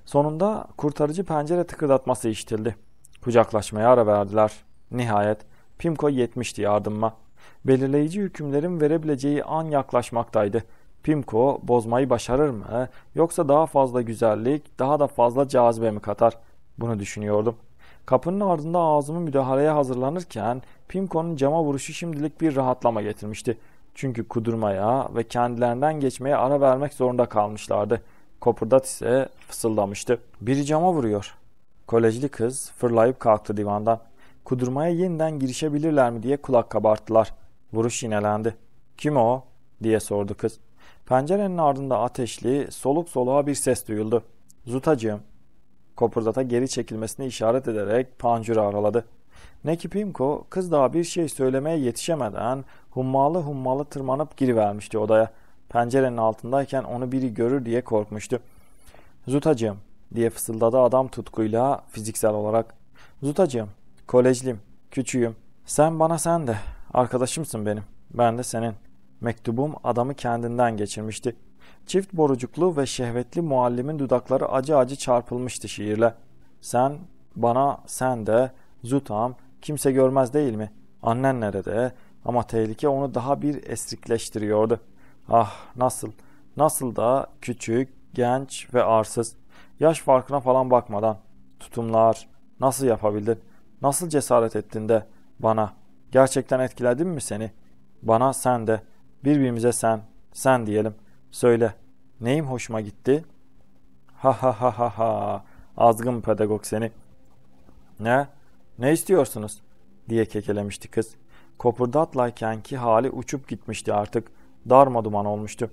Sonunda kurtarıcı pencere tıkırdatması işitildi. Kucaklaşmaya ara verdiler. Nihayet Pimko yetmişti yardımma. Belirleyici hükümlerin verebileceği an yaklaşmaktaydı. Pimko bozmayı başarır mı yoksa daha fazla güzellik, daha da fazla cazibe mi katar? Bunu düşünüyordum. Kapının ardında ağzımı müdahaleye hazırlanırken Pimko'nun cama vuruşu şimdilik bir rahatlama getirmişti. Çünkü kudurmaya ve kendilerinden geçmeye ara vermek zorunda kalmışlardı.'' Kopurdat ise fısıldamıştı. Biri cama vuruyor. Kolejli kız fırlayıp kalktı divandan. Kudurmaya yeniden girişebilirler mi diye kulak kabarttılar. Vuruş yinelendi. Kim o? diye sordu kız. Pencerenin ardında ateşli, soluk soluğa bir ses duyuldu. Zutacığım. Kopurdata geri çekilmesini işaret ederek pancuru araladı. Pimko kız daha bir şey söylemeye yetişemeden hummalı hummalı tırmanıp girivermişti odaya. Pencerenin altındayken onu biri görür diye korkmuştu. Zutacığım diye fısıldadı adam tutkuyla fiziksel olarak. Zutacığım, kolejlim, küçüğüm. Sen bana sen de. Arkadaşımsın benim. Ben de senin. Mektubum adamı kendinden geçirmişti. Çift borucuklu ve şehvetli muallimin dudakları acı acı çarpılmıştı şiirle. Sen, bana, sen de, zutam, kimse görmez değil mi? Annen nerede? Ama tehlike onu daha bir esrikleştiriyordu. Ah nasıl, nasıl da küçük, genç ve arsız, yaş farkına falan bakmadan tutumlar nasıl yapabildin, nasıl cesaret ettin de bana, gerçekten etkiledim mi seni? Bana sen de, birbirimize sen, sen diyelim. Söyle, neyim hoşuma gitti? Ha ha ha ha ha, azgın pedagog seni. Ne, ne istiyorsunuz? diye kekelemişti kız. Kopurdatlaykenki hali uçup gitmişti artık darma duman olmuştu.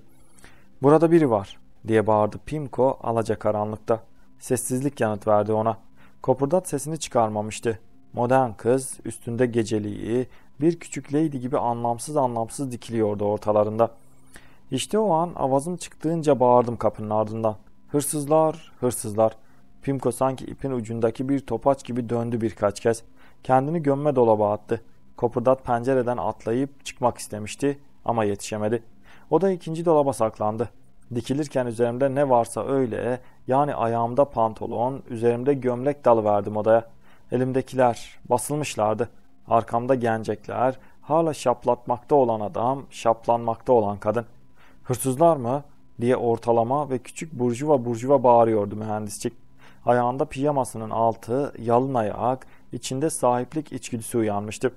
''Burada biri var.'' diye bağırdı Pimko alaca karanlıkta. Sessizlik yanıt verdi ona. Kopurdat sesini çıkarmamıştı. Modern kız üstünde geceliği bir küçük lady gibi anlamsız anlamsız dikiliyordu ortalarında. İşte o an avazım çıktığınca bağırdım kapının ardından. Hırsızlar, hırsızlar. Pimko sanki ipin ucundaki bir topaç gibi döndü birkaç kez. Kendini gömme dolaba attı. Kopurdat pencereden atlayıp çıkmak istemişti ama yetişemedi. O da ikinci dolaba saklandı. Dikilirken üzerimde ne varsa öyle, yani ayağımda pantolon, üzerimde gömlek dalı verdim odaya. Elimdekiler basılmışlardı. Arkamda gencekler, hala şaplatmakta olan adam, şaplanmakta olan kadın. Hırsızlar mı? diye ortalama ve küçük burjuva burjuva bağırıyordu mühendisçik. Ayağında pijamasının altı, yalın ayak, içinde sahiplik içgüdüsü uyanmıştı.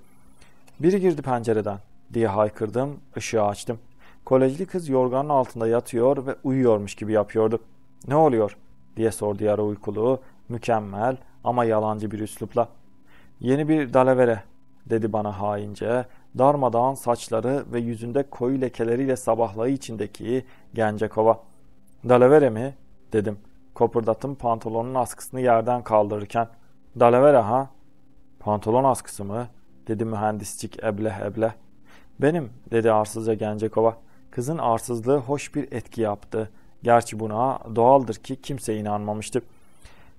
Biri girdi pencereden diye haykırdım, ışığı açtım. Kolejli kız yorganın altında yatıyor ve uyuyormuş gibi yapıyordu. Ne oluyor diye sordu yara uykulu, mükemmel ama yalancı bir üslupla. Yeni bir dalavere dedi bana haince. Darmadağın saçları ve yüzünde koyu lekeleriyle sabahlayı içindeki gence kova. Dalavere mi? dedim. Kopurdatım pantolonun askısını yerden kaldırırken. Dalavere ha? Pantolon askısı mı? dedi mühendiscik ebleh ebleh. Benim dedi arsızca Gencekova. Kızın arsızlığı hoş bir etki yaptı. Gerçi buna doğaldır ki kimse inanmamıştı.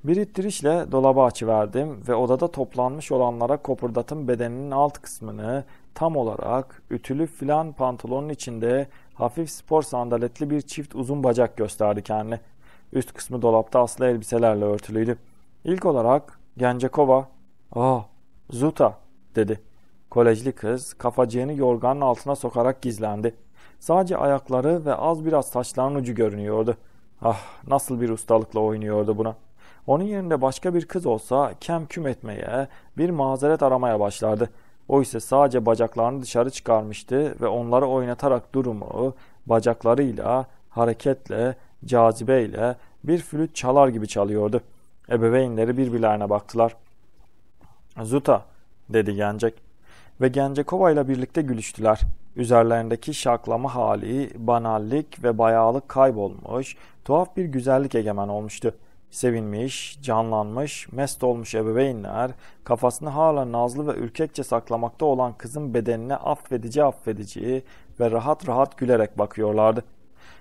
Bir ittirişle dolaba açıverdim ve odada toplanmış olanlara kopurdatın bedeninin alt kısmını tam olarak ütülü filan pantolonun içinde hafif spor sandaletli bir çift uzun bacak gösterdi kendini. Üst kısmı dolapta aslı elbiselerle örtülüydü. İlk olarak Gencekova, ''Aa, Zuta'' dedi. Kolejli kız kafacığını yorganın altına sokarak gizlendi. Sadece ayakları ve az biraz saçlarının ucu görünüyordu. Ah nasıl bir ustalıkla oynuyordu buna. Onun yerinde başka bir kız olsa kem küm etmeye, bir mazeret aramaya başlardı. O ise sadece bacaklarını dışarı çıkarmıştı ve onları oynatarak durumu bacaklarıyla, hareketle, cazibeyle bir flüt çalar gibi çalıyordu. Ebeveynleri birbirlerine baktılar. Zuta dedi gencek ve Gencekova ile birlikte gülüştüler. Üzerlerindeki şaklama hali, banallik ve bayağılık kaybolmuş, tuhaf bir güzellik egemen olmuştu. Sevinmiş, canlanmış, mest olmuş ebeveynler, kafasını hala nazlı ve ürkekçe saklamakta olan kızın bedenine affedici affedici ve rahat rahat gülerek bakıyorlardı.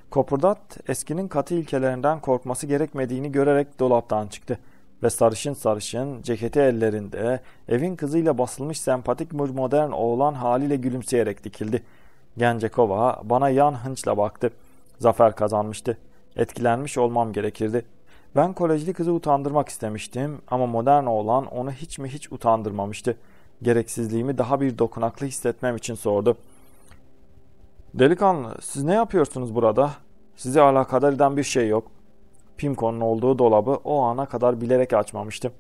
Kopurdat, eskinin katı ilkelerinden korkması gerekmediğini görerek dolaptan çıktı ve sarışın sarışın, ceketi ellerinde, evin kızıyla basılmış sempatik modern oğlan haliyle gülümseyerek dikildi. Gencekova bana yan hınçla baktı. Zafer kazanmıştı. Etkilenmiş olmam gerekirdi. Ben kolejli kızı utandırmak istemiştim ama modern oğlan onu hiç mi hiç utandırmamıştı. Gereksizliğimi daha bir dokunaklı hissetmem için sordu. Delikanlı siz ne yapıyorsunuz burada? Sizi alakadar eden bir şey yok.'' Pimco'nun olduğu dolabı o ana kadar bilerek açmamıştım.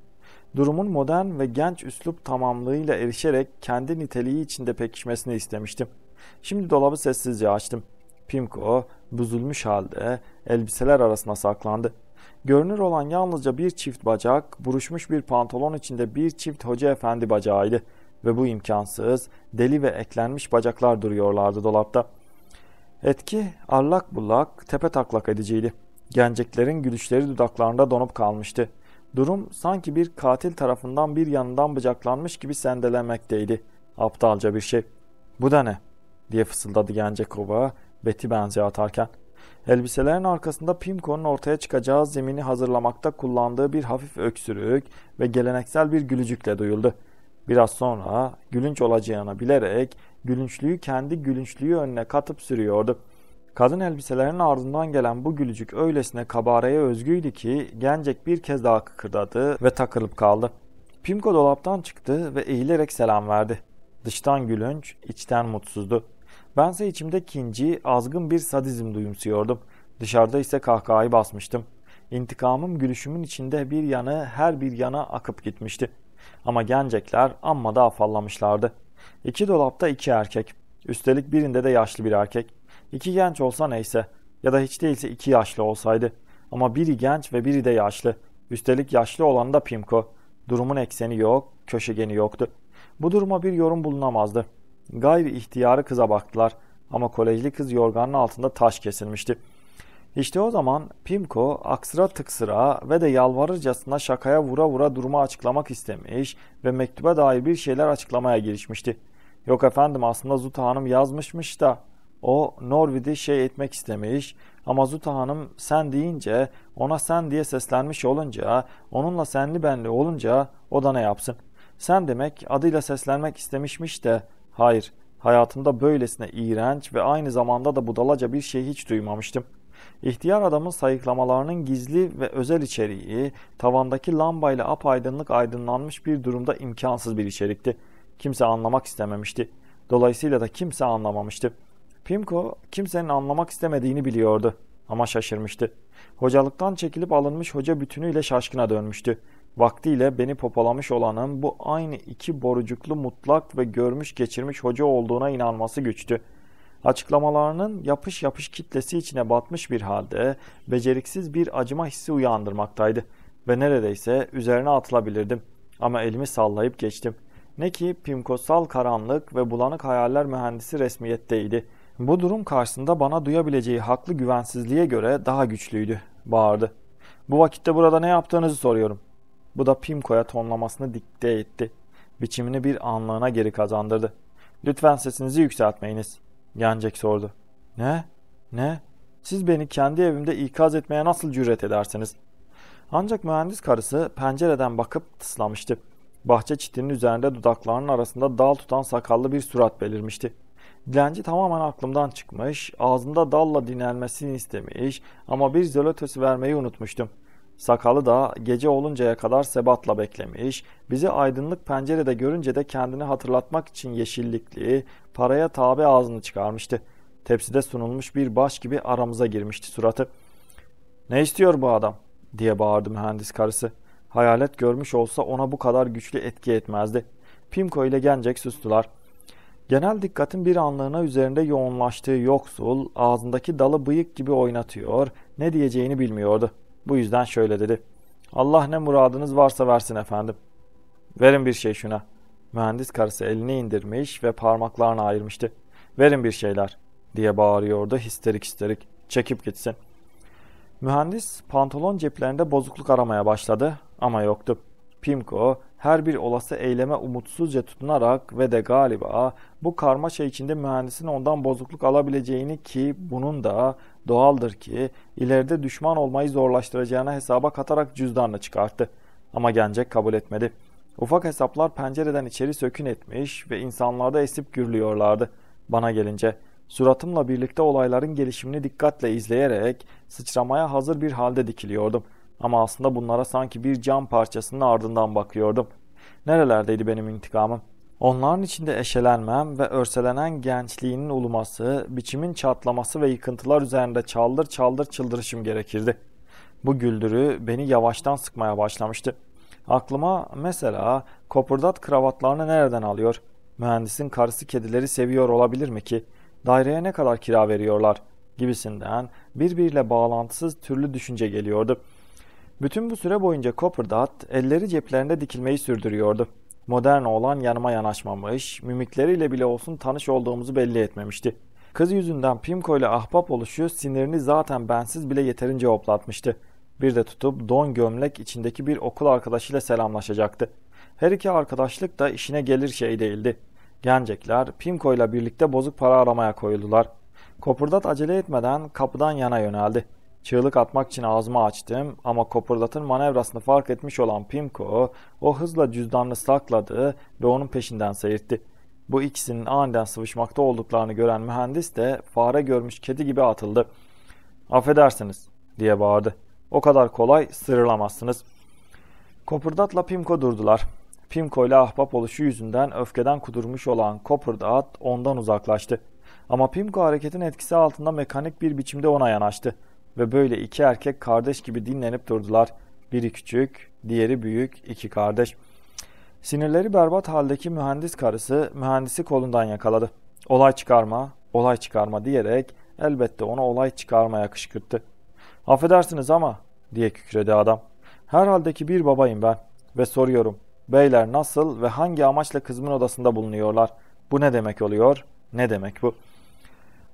Durumun modern ve genç üslup tamamlığıyla erişerek kendi niteliği içinde pekişmesini istemiştim. Şimdi dolabı sessizce açtım. Pimko büzülmüş halde elbiseler arasına saklandı. Görünür olan yalnızca bir çift bacak, buruşmuş bir pantolon içinde bir çift hoca efendi bacağıydı ve bu imkansız, deli ve eklenmiş bacaklar duruyorlardı dolapta. Etki allak bullak, tepe taklak ediciydi. Genceklerin gülüşleri dudaklarında donup kalmıştı. Durum sanki bir katil tarafından bir yanından bıçaklanmış gibi sendelemekteydi. Aptalca bir şey. Bu da ne? diye fısıldadı gencek ovağa beti benziğe atarken. Elbiselerin arkasında Pimco'nun ortaya çıkacağı zemini hazırlamakta kullandığı bir hafif öksürük ve geleneksel bir gülücükle duyuldu. Biraz sonra gülünç olacağını bilerek gülünçlüğü kendi gülünçlüğü önüne katıp sürüyordu. Kadın elbiselerinin ardından gelen bu gülücük öylesine kabareye özgüydü ki gencek bir kez daha kıkırdadı ve takılıp kaldı. Pimko dolaptan çıktı ve eğilerek selam verdi. Dıştan gülünç, içten mutsuzdu. Bense içimde kinci, azgın bir sadizm duyumsuyordum. Dışarıda ise kahkahayı basmıştım. İntikamım gülüşümün içinde bir yanı her bir yana akıp gitmişti. Ama gencekler amma da afallamışlardı. İki dolapta iki erkek. Üstelik birinde de yaşlı bir erkek. İki genç olsa neyse ya da hiç değilse iki yaşlı olsaydı. Ama biri genç ve biri de yaşlı. Üstelik yaşlı olan da Pimko. Durumun ekseni yok, köşegeni yoktu. Bu duruma bir yorum bulunamazdı. Gayri ihtiyarı kıza baktılar ama kolejli kız yorganın altında taş kesilmişti. İşte o zaman Pimko aksıra tıksıra ve de yalvarırcasına şakaya vura vura durumu açıklamak istemiş ve mektuba dair bir şeyler açıklamaya girişmişti. Yok efendim aslında Zuta Hanım yazmışmış da o Norvid'i şey etmek istemiş ama Zuta Hanım sen deyince ona sen diye seslenmiş olunca onunla senli benli olunca o da ne yapsın? Sen demek adıyla seslenmek istemişmiş de hayır hayatımda böylesine iğrenç ve aynı zamanda da budalaca bir şey hiç duymamıştım. İhtiyar adamın sayıklamalarının gizli ve özel içeriği tavandaki lambayla apaydınlık aydınlanmış bir durumda imkansız bir içerikti. Kimse anlamak istememişti. Dolayısıyla da kimse anlamamıştı. Pimko kimsenin anlamak istemediğini biliyordu ama şaşırmıştı. Hocalıktan çekilip alınmış hoca bütünüyle şaşkına dönmüştü. Vaktiyle beni popalamış olanın bu aynı iki borucuklu mutlak ve görmüş geçirmiş hoca olduğuna inanması güçtü. Açıklamalarının yapış yapış kitlesi içine batmış bir halde beceriksiz bir acıma hissi uyandırmaktaydı ve neredeyse üzerine atılabilirdim ama elimi sallayıp geçtim. Ne ki pimkosal karanlık ve bulanık hayaller mühendisi resmiyetteydi.'' Bu durum karşısında bana duyabileceği haklı güvensizliğe göre daha güçlüydü. Bağırdı. Bu vakitte burada ne yaptığınızı soruyorum. Bu da Pimko'ya tonlamasını dikte etti. Biçimini bir anlığına geri kazandırdı. Lütfen sesinizi yükseltmeyiniz. Yancek sordu. Ne? Ne? Siz beni kendi evimde ikaz etmeye nasıl cüret edersiniz? Ancak mühendis karısı pencereden bakıp tıslamıştı. Bahçe çitinin üzerinde dudaklarının arasında dal tutan sakallı bir surat belirmişti. Dilenci tamamen aklımdan çıkmış, ağzında dalla dinlenmesini istemiş ama bir zölotösü vermeyi unutmuştum. Sakalı da gece oluncaya kadar sebatla beklemiş, bizi aydınlık pencerede görünce de kendini hatırlatmak için yeşillikli, paraya tabi ağzını çıkarmıştı. Tepside sunulmuş bir baş gibi aramıza girmişti suratı. ''Ne istiyor bu adam?'' diye bağırdı mühendis karısı. Hayalet görmüş olsa ona bu kadar güçlü etki etmezdi. Pimko ile Gencek sustular. Genel dikkatin bir anlığına üzerinde yoğunlaştığı yoksul, ağzındaki dalı bıyık gibi oynatıyor, ne diyeceğini bilmiyordu. Bu yüzden şöyle dedi. Allah ne muradınız varsa versin efendim. Verin bir şey şuna. Mühendis karısı elini indirmiş ve parmaklarını ayırmıştı. Verin bir şeyler diye bağırıyordu histerik histerik. Çekip gitsin. Mühendis pantolon ceplerinde bozukluk aramaya başladı ama yoktu. Pimko her bir olası eyleme umutsuzca tutunarak ve de galiba bu karmaşa şey içinde mühendisin ondan bozukluk alabileceğini ki bunun da doğaldır ki ileride düşman olmayı zorlaştıracağını hesaba katarak cüzdanını çıkarttı. Ama gencek kabul etmedi. Ufak hesaplar pencereden içeri sökün etmiş ve insanlarda esip gürlüyorlardı. Bana gelince suratımla birlikte olayların gelişimini dikkatle izleyerek sıçramaya hazır bir halde dikiliyordum.'' Ama aslında bunlara sanki bir cam parçasının ardından bakıyordum. Nerelerdeydi benim intikamım? Onların içinde eşelenmem ve örselenen gençliğinin uluması, biçimin çatlaması ve yıkıntılar üzerinde çaldır çaldır çıldırışım gerekirdi. Bu güldürü beni yavaştan sıkmaya başlamıştı. Aklıma mesela kopurdat kravatlarını nereden alıyor? Mühendisin karısı kedileri seviyor olabilir mi ki? Daireye ne kadar kira veriyorlar? Gibisinden birbiriyle bağlantısız türlü düşünce geliyordu.'' Bütün bu süre boyunca Copperdat elleri ceplerinde dikilmeyi sürdürüyordu. Modern olan yanıma yanaşmamış, mimikleriyle bile olsun tanış olduğumuzu belli etmemişti. Kız yüzünden Pimko ile ahbap oluşu sinirini zaten bensiz bile yeterince hoplatmıştı. Bir de tutup don gömlek içindeki bir okul arkadaşıyla selamlaşacaktı. Her iki arkadaşlık da işine gelir şey değildi. Gencekler Pimko ile birlikte bozuk para aramaya koyuldular. Kopurdat acele etmeden kapıdan yana yöneldi. Çığlık atmak için ağzımı açtım ama koparlatın manevrasını fark etmiş olan Pimko o hızla cüzdanını sakladı ve onun peşinden seyirtti. Bu ikisinin aniden sıvışmakta olduklarını gören mühendis de fare görmüş kedi gibi atıldı. ''Affedersiniz'' diye bağırdı. ''O kadar kolay sırılamazsınız.'' Kopurdat'la Pimko durdular. Pimko ile ahbap oluşu yüzünden öfkeden kudurmuş olan Kopurdat ondan uzaklaştı. Ama Pimko hareketin etkisi altında mekanik bir biçimde ona yanaştı. Ve böyle iki erkek kardeş gibi dinlenip durdular. Biri küçük, diğeri büyük, iki kardeş. Sinirleri berbat haldeki mühendis karısı mühendisi kolundan yakaladı. Olay çıkarma, olay çıkarma diyerek elbette ona olay çıkarmaya kışkırttı. Affedersiniz ama diye kükredi adam. Herhaldeki bir babayım ben ve soruyorum. Beyler nasıl ve hangi amaçla kızımın odasında bulunuyorlar? Bu ne demek oluyor? Ne demek bu?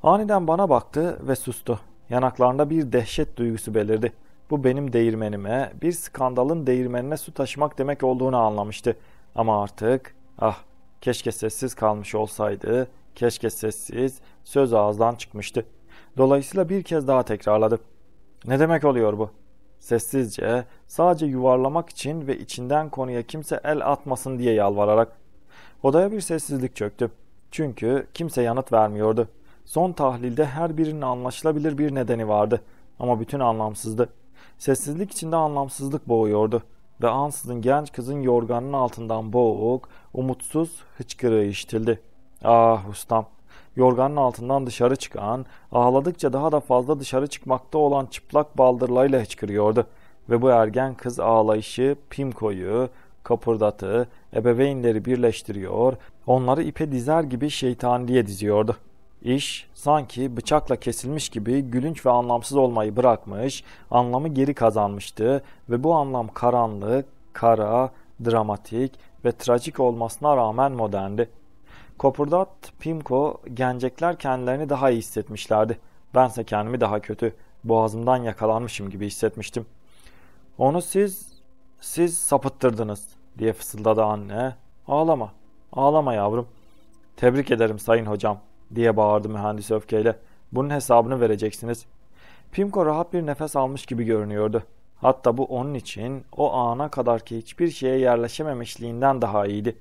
Aniden bana baktı ve sustu. Yanaklarında bir dehşet duygusu belirdi. Bu benim değirmenime, bir skandalın değirmenine su taşımak demek olduğunu anlamıştı. Ama artık, ah keşke sessiz kalmış olsaydı, keşke sessiz, söz ağızdan çıkmıştı. Dolayısıyla bir kez daha tekrarladı. Ne demek oluyor bu? Sessizce, sadece yuvarlamak için ve içinden konuya kimse el atmasın diye yalvararak. Odaya bir sessizlik çöktü. Çünkü kimse yanıt vermiyordu. Son tahlilde her birinin anlaşılabilir bir nedeni vardı ama bütün anlamsızdı. Sessizlik içinde anlamsızlık boğuyordu ve ansızın genç kızın yorganın altından boğuk, umutsuz hıçkırığı iştildi. Ah ustam, yorganın altından dışarı çıkan, ağladıkça daha da fazla dışarı çıkmakta olan çıplak baldırlarıyla hıçkırıyordu. Ve bu ergen kız ağlayışı, pimkoyu, kapırdatı, ebeveynleri birleştiriyor, onları ipe dizer gibi şeytanliğe diziyordu. İş sanki bıçakla kesilmiş gibi gülünç ve anlamsız olmayı bırakmış, anlamı geri kazanmıştı ve bu anlam karanlık, kara, dramatik ve trajik olmasına rağmen moderndi. Kopurdat, Pimko, gencekler kendilerini daha iyi hissetmişlerdi. Bense kendimi daha kötü, boğazımdan yakalanmışım gibi hissetmiştim. Onu siz, siz sapıttırdınız diye fısıldadı anne. Ağlama, ağlama yavrum. Tebrik ederim sayın hocam diye bağırdı mühendis öfkeyle. Bunun hesabını vereceksiniz. Pimko rahat bir nefes almış gibi görünüyordu. Hatta bu onun için o ana kadarki hiçbir şeye yerleşememişliğinden daha iyiydi.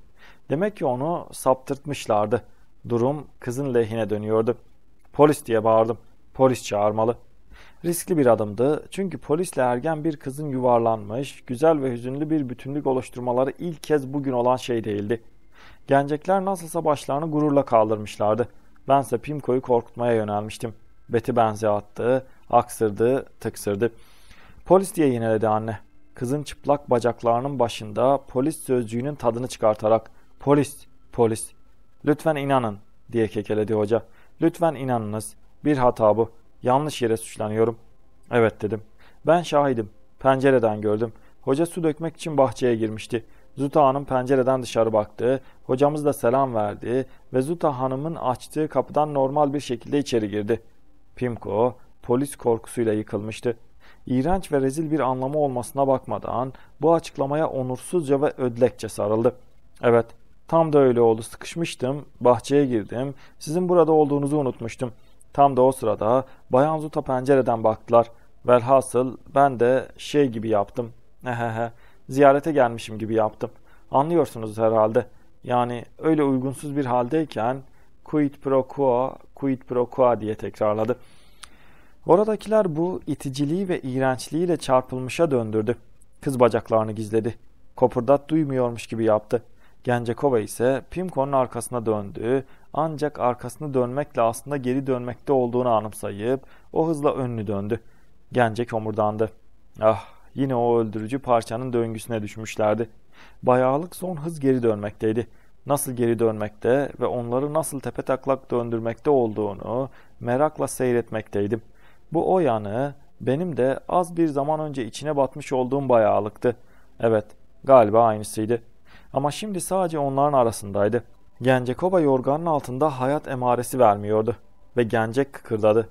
Demek ki onu saptırtmışlardı. Durum kızın lehine dönüyordu. Polis diye bağırdım. Polis çağırmalı. Riskli bir adımdı çünkü polisle ergen bir kızın yuvarlanmış, güzel ve hüzünlü bir bütünlük oluşturmaları ilk kez bugün olan şey değildi. Gencekler nasılsa başlarını gururla kaldırmışlardı. Bense Pimkoy'u korkutmaya yönelmiştim. Beti benze attığı, aksırdığı, tıksırdı. Polis diye yineledi anne. Kızın çıplak bacaklarının başında polis sözcüğünün tadını çıkartarak polis, polis, lütfen inanın diye kekeledi hoca. Lütfen inanınız. Bir hata bu. Yanlış yere suçlanıyorum. Evet dedim. Ben şahidim. Pencereden gördüm. Hoca su dökmek için bahçeye girmişti. Zuta Hanım pencereden dışarı baktı, hocamız da selam verdi ve Zuta Hanım'ın açtığı kapıdan normal bir şekilde içeri girdi. Pimko, polis korkusuyla yıkılmıştı. İğrenç ve rezil bir anlamı olmasına bakmadan bu açıklamaya onursuzca ve ödlekçe sarıldı. Evet, tam da öyle oldu. Sıkışmıştım, bahçeye girdim, sizin burada olduğunuzu unutmuştum. Tam da o sırada Bayan Zuta pencereden baktılar. Velhasıl ben de şey gibi yaptım. Ehehe ziyarete gelmişim gibi yaptım. Anlıyorsunuz herhalde. Yani öyle uygunsuz bir haldeyken quid pro quo, quid pro quo diye tekrarladı. Oradakiler bu iticiliği ve iğrençliğiyle çarpılmışa döndürdü. Kız bacaklarını gizledi. Kopurdat duymuyormuş gibi yaptı. Gencekova ise Pimko'nun arkasına döndü ancak arkasını dönmekle aslında geri dönmekte olduğunu anımsayıp o hızla önünü döndü. Gencek omurdandı. Ah Yine o öldürücü parçanın döngüsüne düşmüşlerdi. Bayağılık son hız geri dönmekteydi. Nasıl geri dönmekte ve onları nasıl tepe taklak döndürmekte olduğunu merakla seyretmekteydim. Bu o yanı benim de az bir zaman önce içine batmış olduğum bayağılıktı. Evet, galiba aynısıydı. Ama şimdi sadece onların arasındaydı. Gencekova yorganın altında hayat emaresi vermiyordu ve gencek kıkırdadı.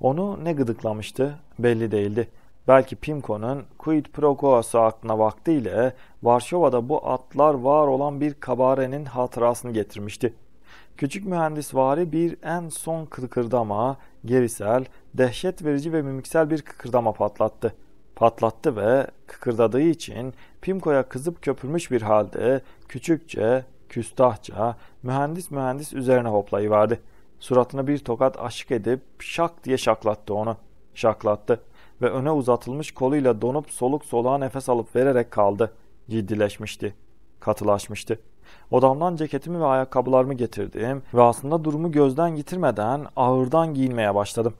Onu ne gıdıklamıştı belli değildi. Belki Pimko'nun quid pro quo'su aklına vaktiyle Varşova'da bu atlar var olan bir kabarenin hatırasını getirmişti. Küçük mühendisvari bir en son kıkırdama, gerisel, dehşet verici ve mimiksel bir kıkırdama patlattı. Patlattı ve kıkırdadığı için Pimko'ya kızıp köpürmüş bir halde küçükçe, küstahça, mühendis mühendis üzerine hoplayıverdi. Suratına bir tokat aşık edip şak diye şaklattı onu. Şaklattı ve öne uzatılmış koluyla donup soluk soluğa nefes alıp vererek kaldı. Ciddileşmişti, katılaşmıştı. Odamdan ceketimi ve ayakkabılarımı getirdim ve aslında durumu gözden yitirmeden ağırdan giyinmeye başladım.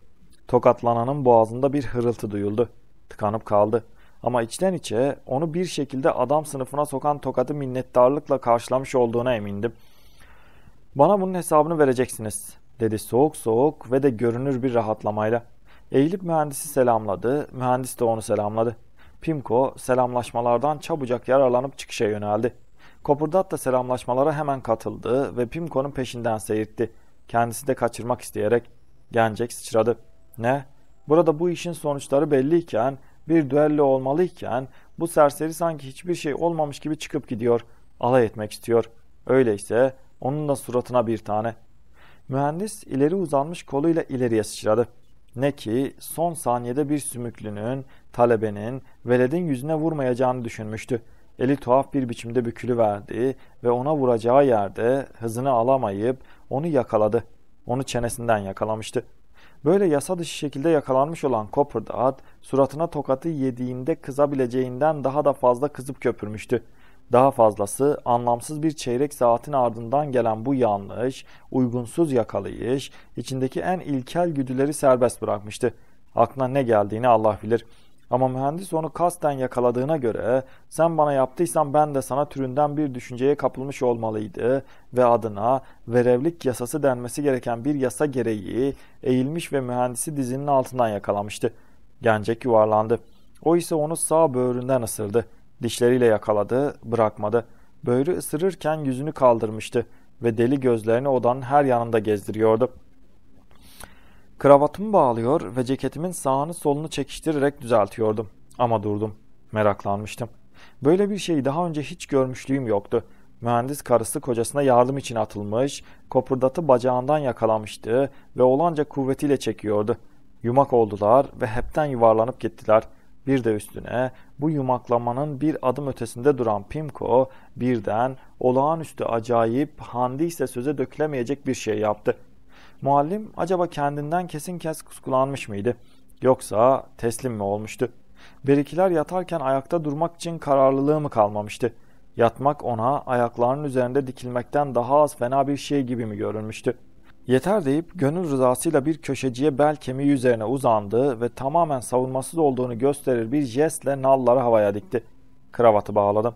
Tokatlananın boğazında bir hırıltı duyuldu. Tıkanıp kaldı. Ama içten içe onu bir şekilde adam sınıfına sokan tokatı minnettarlıkla karşılamış olduğuna emindim. Bana bunun hesabını vereceksiniz dedi soğuk soğuk ve de görünür bir rahatlamayla. Eğilip mühendisi selamladı, mühendis de onu selamladı. Pimko selamlaşmalardan çabucak yararlanıp çıkışa yöneldi. Kopurdat da selamlaşmalara hemen katıldı ve Pimko'nun peşinden seyirtti. Kendisi de kaçırmak isteyerek gencek sıçradı. Ne? Burada bu işin sonuçları belliyken, bir düello olmalıyken bu serseri sanki hiçbir şey olmamış gibi çıkıp gidiyor. Alay etmek istiyor. Öyleyse onun da suratına bir tane. Mühendis ileri uzanmış koluyla ileriye sıçradı. Ne ki son saniyede bir sümüklünün, talebenin, veledin yüzüne vurmayacağını düşünmüştü. Eli tuhaf bir biçimde bükülüverdi ve ona vuracağı yerde hızını alamayıp onu yakaladı. Onu çenesinden yakalamıştı. Böyle yasa dışı şekilde yakalanmış olan Copperdad, suratına tokatı yediğinde kızabileceğinden daha da fazla kızıp köpürmüştü. Daha fazlası anlamsız bir çeyrek saatin ardından gelen bu yanlış, uygunsuz yakalayış içindeki en ilkel güdüleri serbest bırakmıştı. Aklına ne geldiğini Allah bilir. Ama mühendis onu kasten yakaladığına göre sen bana yaptıysan ben de sana türünden bir düşünceye kapılmış olmalıydı ve adına verevlik yasası denmesi gereken bir yasa gereği eğilmiş ve mühendisi dizinin altından yakalamıştı. Gencek yuvarlandı. O ise onu sağ böğründen ısırdı.'' Dişleriyle yakaladı, bırakmadı. Böğrü ısırırken yüzünü kaldırmıştı ve deli gözlerini odanın her yanında gezdiriyordu. Kravatımı bağlıyor ve ceketimin sağını solunu çekiştirerek düzeltiyordum. Ama durdum. Meraklanmıştım. Böyle bir şeyi daha önce hiç görmüşlüğüm yoktu. Mühendis karısı kocasına yardım için atılmış, kopurdatı bacağından yakalamıştı ve olanca kuvvetiyle çekiyordu. Yumak oldular ve hepten yuvarlanıp gittiler.'' Bir de üstüne bu yumaklamanın bir adım ötesinde duran Pimko birden olağanüstü acayip Handi ise söze dökülemeyecek bir şey yaptı. Muallim acaba kendinden kesin kes kuskulanmış mıydı? Yoksa teslim mi olmuştu? Berikiler yatarken ayakta durmak için kararlılığı mı kalmamıştı? Yatmak ona ayaklarının üzerinde dikilmekten daha az fena bir şey gibi mi görünmüştü? Yeter deyip gönül rızasıyla bir köşeciye bel kemiği üzerine uzandığı ve tamamen savunmasız olduğunu gösterir bir jestle nalları havaya dikti. Kravatı bağladım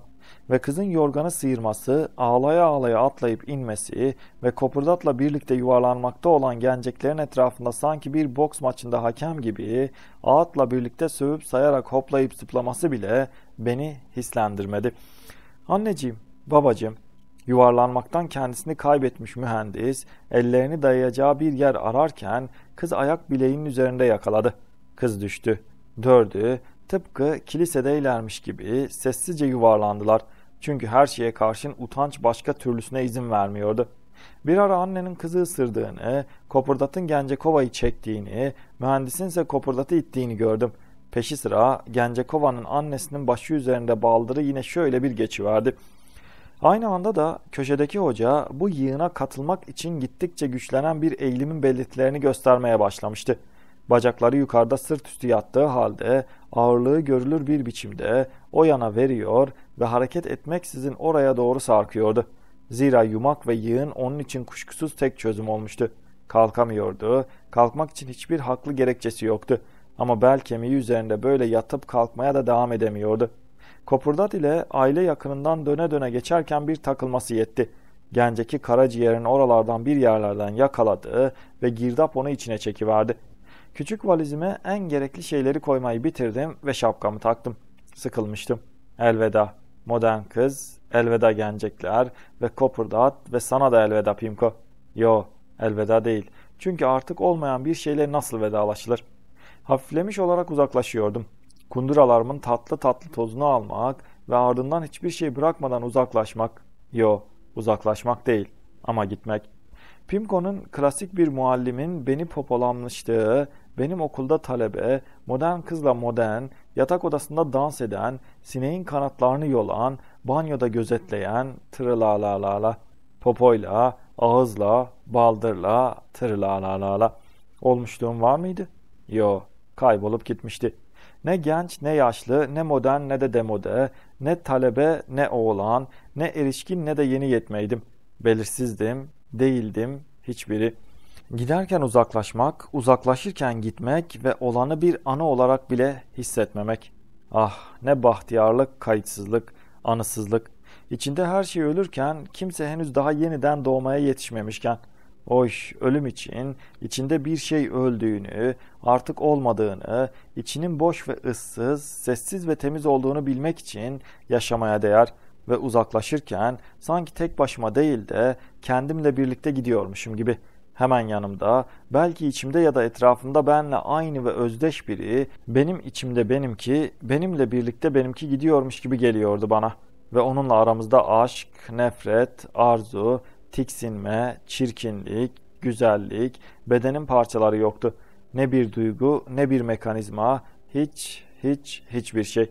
ve kızın yorganı sıyırması, ağlaya ağlaya atlayıp inmesi ve kopurdatla birlikte yuvarlanmakta olan genceklerin etrafında sanki bir boks maçında hakem gibi ağıtla birlikte sövüp sayarak hoplayıp zıplaması bile beni hislendirmedi. Anneciğim, babacığım, Yuvarlanmaktan kendisini kaybetmiş mühendis ellerini dayayacağı bir yer ararken kız ayak bileğinin üzerinde yakaladı. Kız düştü. Dördü tıpkı kilisedeylermiş gibi sessizce yuvarlandılar. Çünkü her şeye karşın utanç başka türlüsüne izin vermiyordu. Bir ara annenin kızı ısırdığını, kopurdatın Gencekova'yı çektiğini, mühendisin ise kopurdatı ittiğini gördüm. Peşi sıra Gencekova'nın annesinin başı üzerinde baldırı yine şöyle bir geçiverdi. Aynı anda da köşedeki hoca bu yığına katılmak için gittikçe güçlenen bir eğilimin belirtilerini göstermeye başlamıştı. Bacakları yukarıda sırt üstü yattığı halde ağırlığı görülür bir biçimde o yana veriyor ve hareket etmeksizin oraya doğru sarkıyordu. Zira yumak ve yığın onun için kuşkusuz tek çözüm olmuştu. Kalkamıyordu, kalkmak için hiçbir haklı gerekçesi yoktu ama bel kemiği üzerinde böyle yatıp kalkmaya da devam edemiyordu.'' Kopurdat ile aile yakınından döne döne geçerken bir takılması yetti. Genceki karaciğerin oralardan bir yerlerden yakaladığı ve girdap onu içine çekiverdi. Küçük valizime en gerekli şeyleri koymayı bitirdim ve şapkamı taktım. Sıkılmıştım. Elveda. Modern kız, elveda gencekler ve kopurdat ve sana da elveda Pimko. Yo, elveda değil. Çünkü artık olmayan bir şeyle nasıl vedalaşılır? Hafiflemiş olarak uzaklaşıyordum. Kunduralarımın tatlı tatlı tozunu almak ve ardından hiçbir şey bırakmadan uzaklaşmak. Yo, uzaklaşmak değil ama gitmek. Pimko'nun klasik bir muallimin beni popolammıştığı, benim okulda talebe, modern kızla modern, yatak odasında dans eden, sineğin kanatlarını yolan, banyoda gözetleyen, la la la, popoyla, ağızla, baldırla, la la la, Olmuşluğum var mıydı? Yo, kaybolup gitmişti.'' Ne genç ne yaşlı, ne modern ne de demode, ne talebe ne oğlan, ne erişkin ne de yeni yetmeydim. Belirsizdim, değildim hiçbiri. Giderken uzaklaşmak, uzaklaşırken gitmek ve olanı bir anı olarak bile hissetmemek. Ah ne bahtiyarlık, kayıtsızlık, anısızlık. İçinde her şey ölürken kimse henüz daha yeniden doğmaya yetişmemişken.'' Hoş ölüm için içinde bir şey öldüğünü, artık olmadığını, içinin boş ve ıssız, sessiz ve temiz olduğunu bilmek için yaşamaya değer ve uzaklaşırken sanki tek başıma değil de kendimle birlikte gidiyormuşum gibi. Hemen yanımda, belki içimde ya da etrafımda benle aynı ve özdeş biri, benim içimde benimki, benimle birlikte benimki gidiyormuş gibi geliyordu bana.'' ve onunla aramızda aşk, nefret, arzu, tiksinme, çirkinlik, güzellik, bedenin parçaları yoktu. Ne bir duygu, ne bir mekanizma, hiç, hiç, hiçbir şey.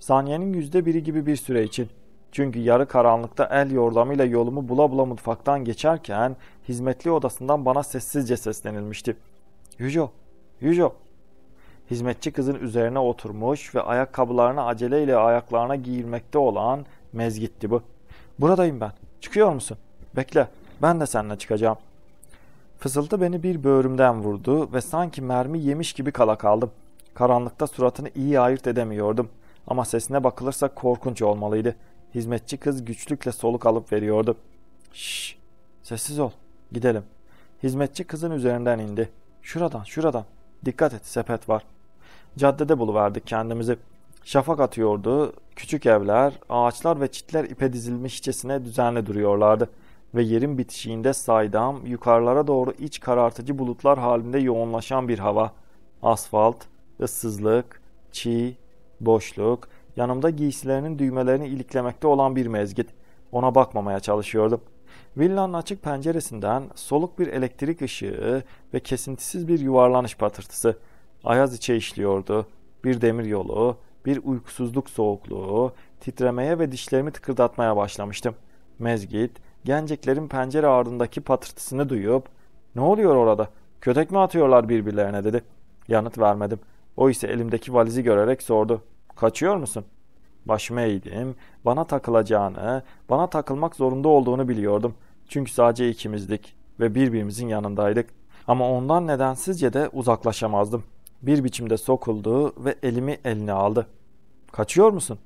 Saniyenin yüzde biri gibi bir süre için. Çünkü yarı karanlıkta el yordamıyla yolumu bula bula mutfaktan geçerken hizmetli odasından bana sessizce seslenilmişti. Yüco, Yüco. Hizmetçi kızın üzerine oturmuş ve ayakkabılarını aceleyle ayaklarına giyilmekte olan mezgitti bu. Buradayım ben. Çıkıyor musun? Bekle, ben de seninle çıkacağım. Fısıltı beni bir böğrümden vurdu ve sanki mermi yemiş gibi kala kaldım. Karanlıkta suratını iyi ayırt edemiyordum. Ama sesine bakılırsa korkunç olmalıydı. Hizmetçi kız güçlükle soluk alıp veriyordu. Şşş, sessiz ol, gidelim. Hizmetçi kızın üzerinden indi. Şuradan, şuradan. Dikkat et, sepet var. Caddede buluverdik kendimizi. Şafak atıyordu, küçük evler, ağaçlar ve çitler ipe dizilmişçesine düzenli duruyorlardı.'' ve yerin bitişiğinde saydam, yukarılara doğru iç karartıcı bulutlar halinde yoğunlaşan bir hava, asfalt, ıssızlık, çiğ, boşluk, yanımda giysilerinin düğmelerini iliklemekte olan bir mezgit. Ona bakmamaya çalışıyordum. Villanın açık penceresinden soluk bir elektrik ışığı ve kesintisiz bir yuvarlanış patırtısı. Ayaz içe işliyordu. Bir demir yolu, bir uykusuzluk soğukluğu, titremeye ve dişlerimi tıkırdatmaya başlamıştım. Mezgit genciklerin pencere ardındaki patırtısını duyup ''Ne oluyor orada? Kötek mi atıyorlar birbirlerine?'' dedi. Yanıt vermedim. O ise elimdeki valizi görerek sordu. ''Kaçıyor musun?'' Başımı eğdim. Bana takılacağını, bana takılmak zorunda olduğunu biliyordum. Çünkü sadece ikimizdik ve birbirimizin yanındaydık. Ama ondan nedensizce de uzaklaşamazdım. Bir biçimde sokuldu ve elimi eline aldı. ''Kaçıyor musun?''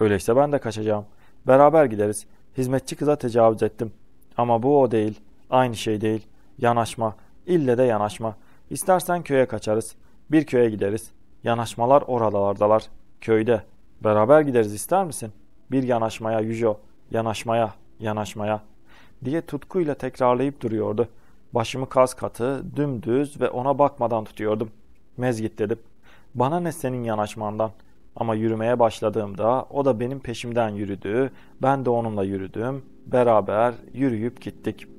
Öyleyse ben de kaçacağım. Beraber gideriz. Hizmetçi kıza tecavüz ettim. Ama bu o değil. Aynı şey değil. Yanaşma. İlle de yanaşma. İstersen köye kaçarız. Bir köye gideriz. Yanaşmalar oralardalar. Köyde. Beraber gideriz ister misin? Bir yanaşmaya Yüjo. Yanaşmaya. Yanaşmaya. Diye tutkuyla tekrarlayıp duruyordu. Başımı kas katı, dümdüz ve ona bakmadan tutuyordum. Mezgit dedim. Bana ne senin yanaşmandan? Ama yürümeye başladığımda o da benim peşimden yürüdü, ben de onunla yürüdüm, beraber yürüyüp gittik.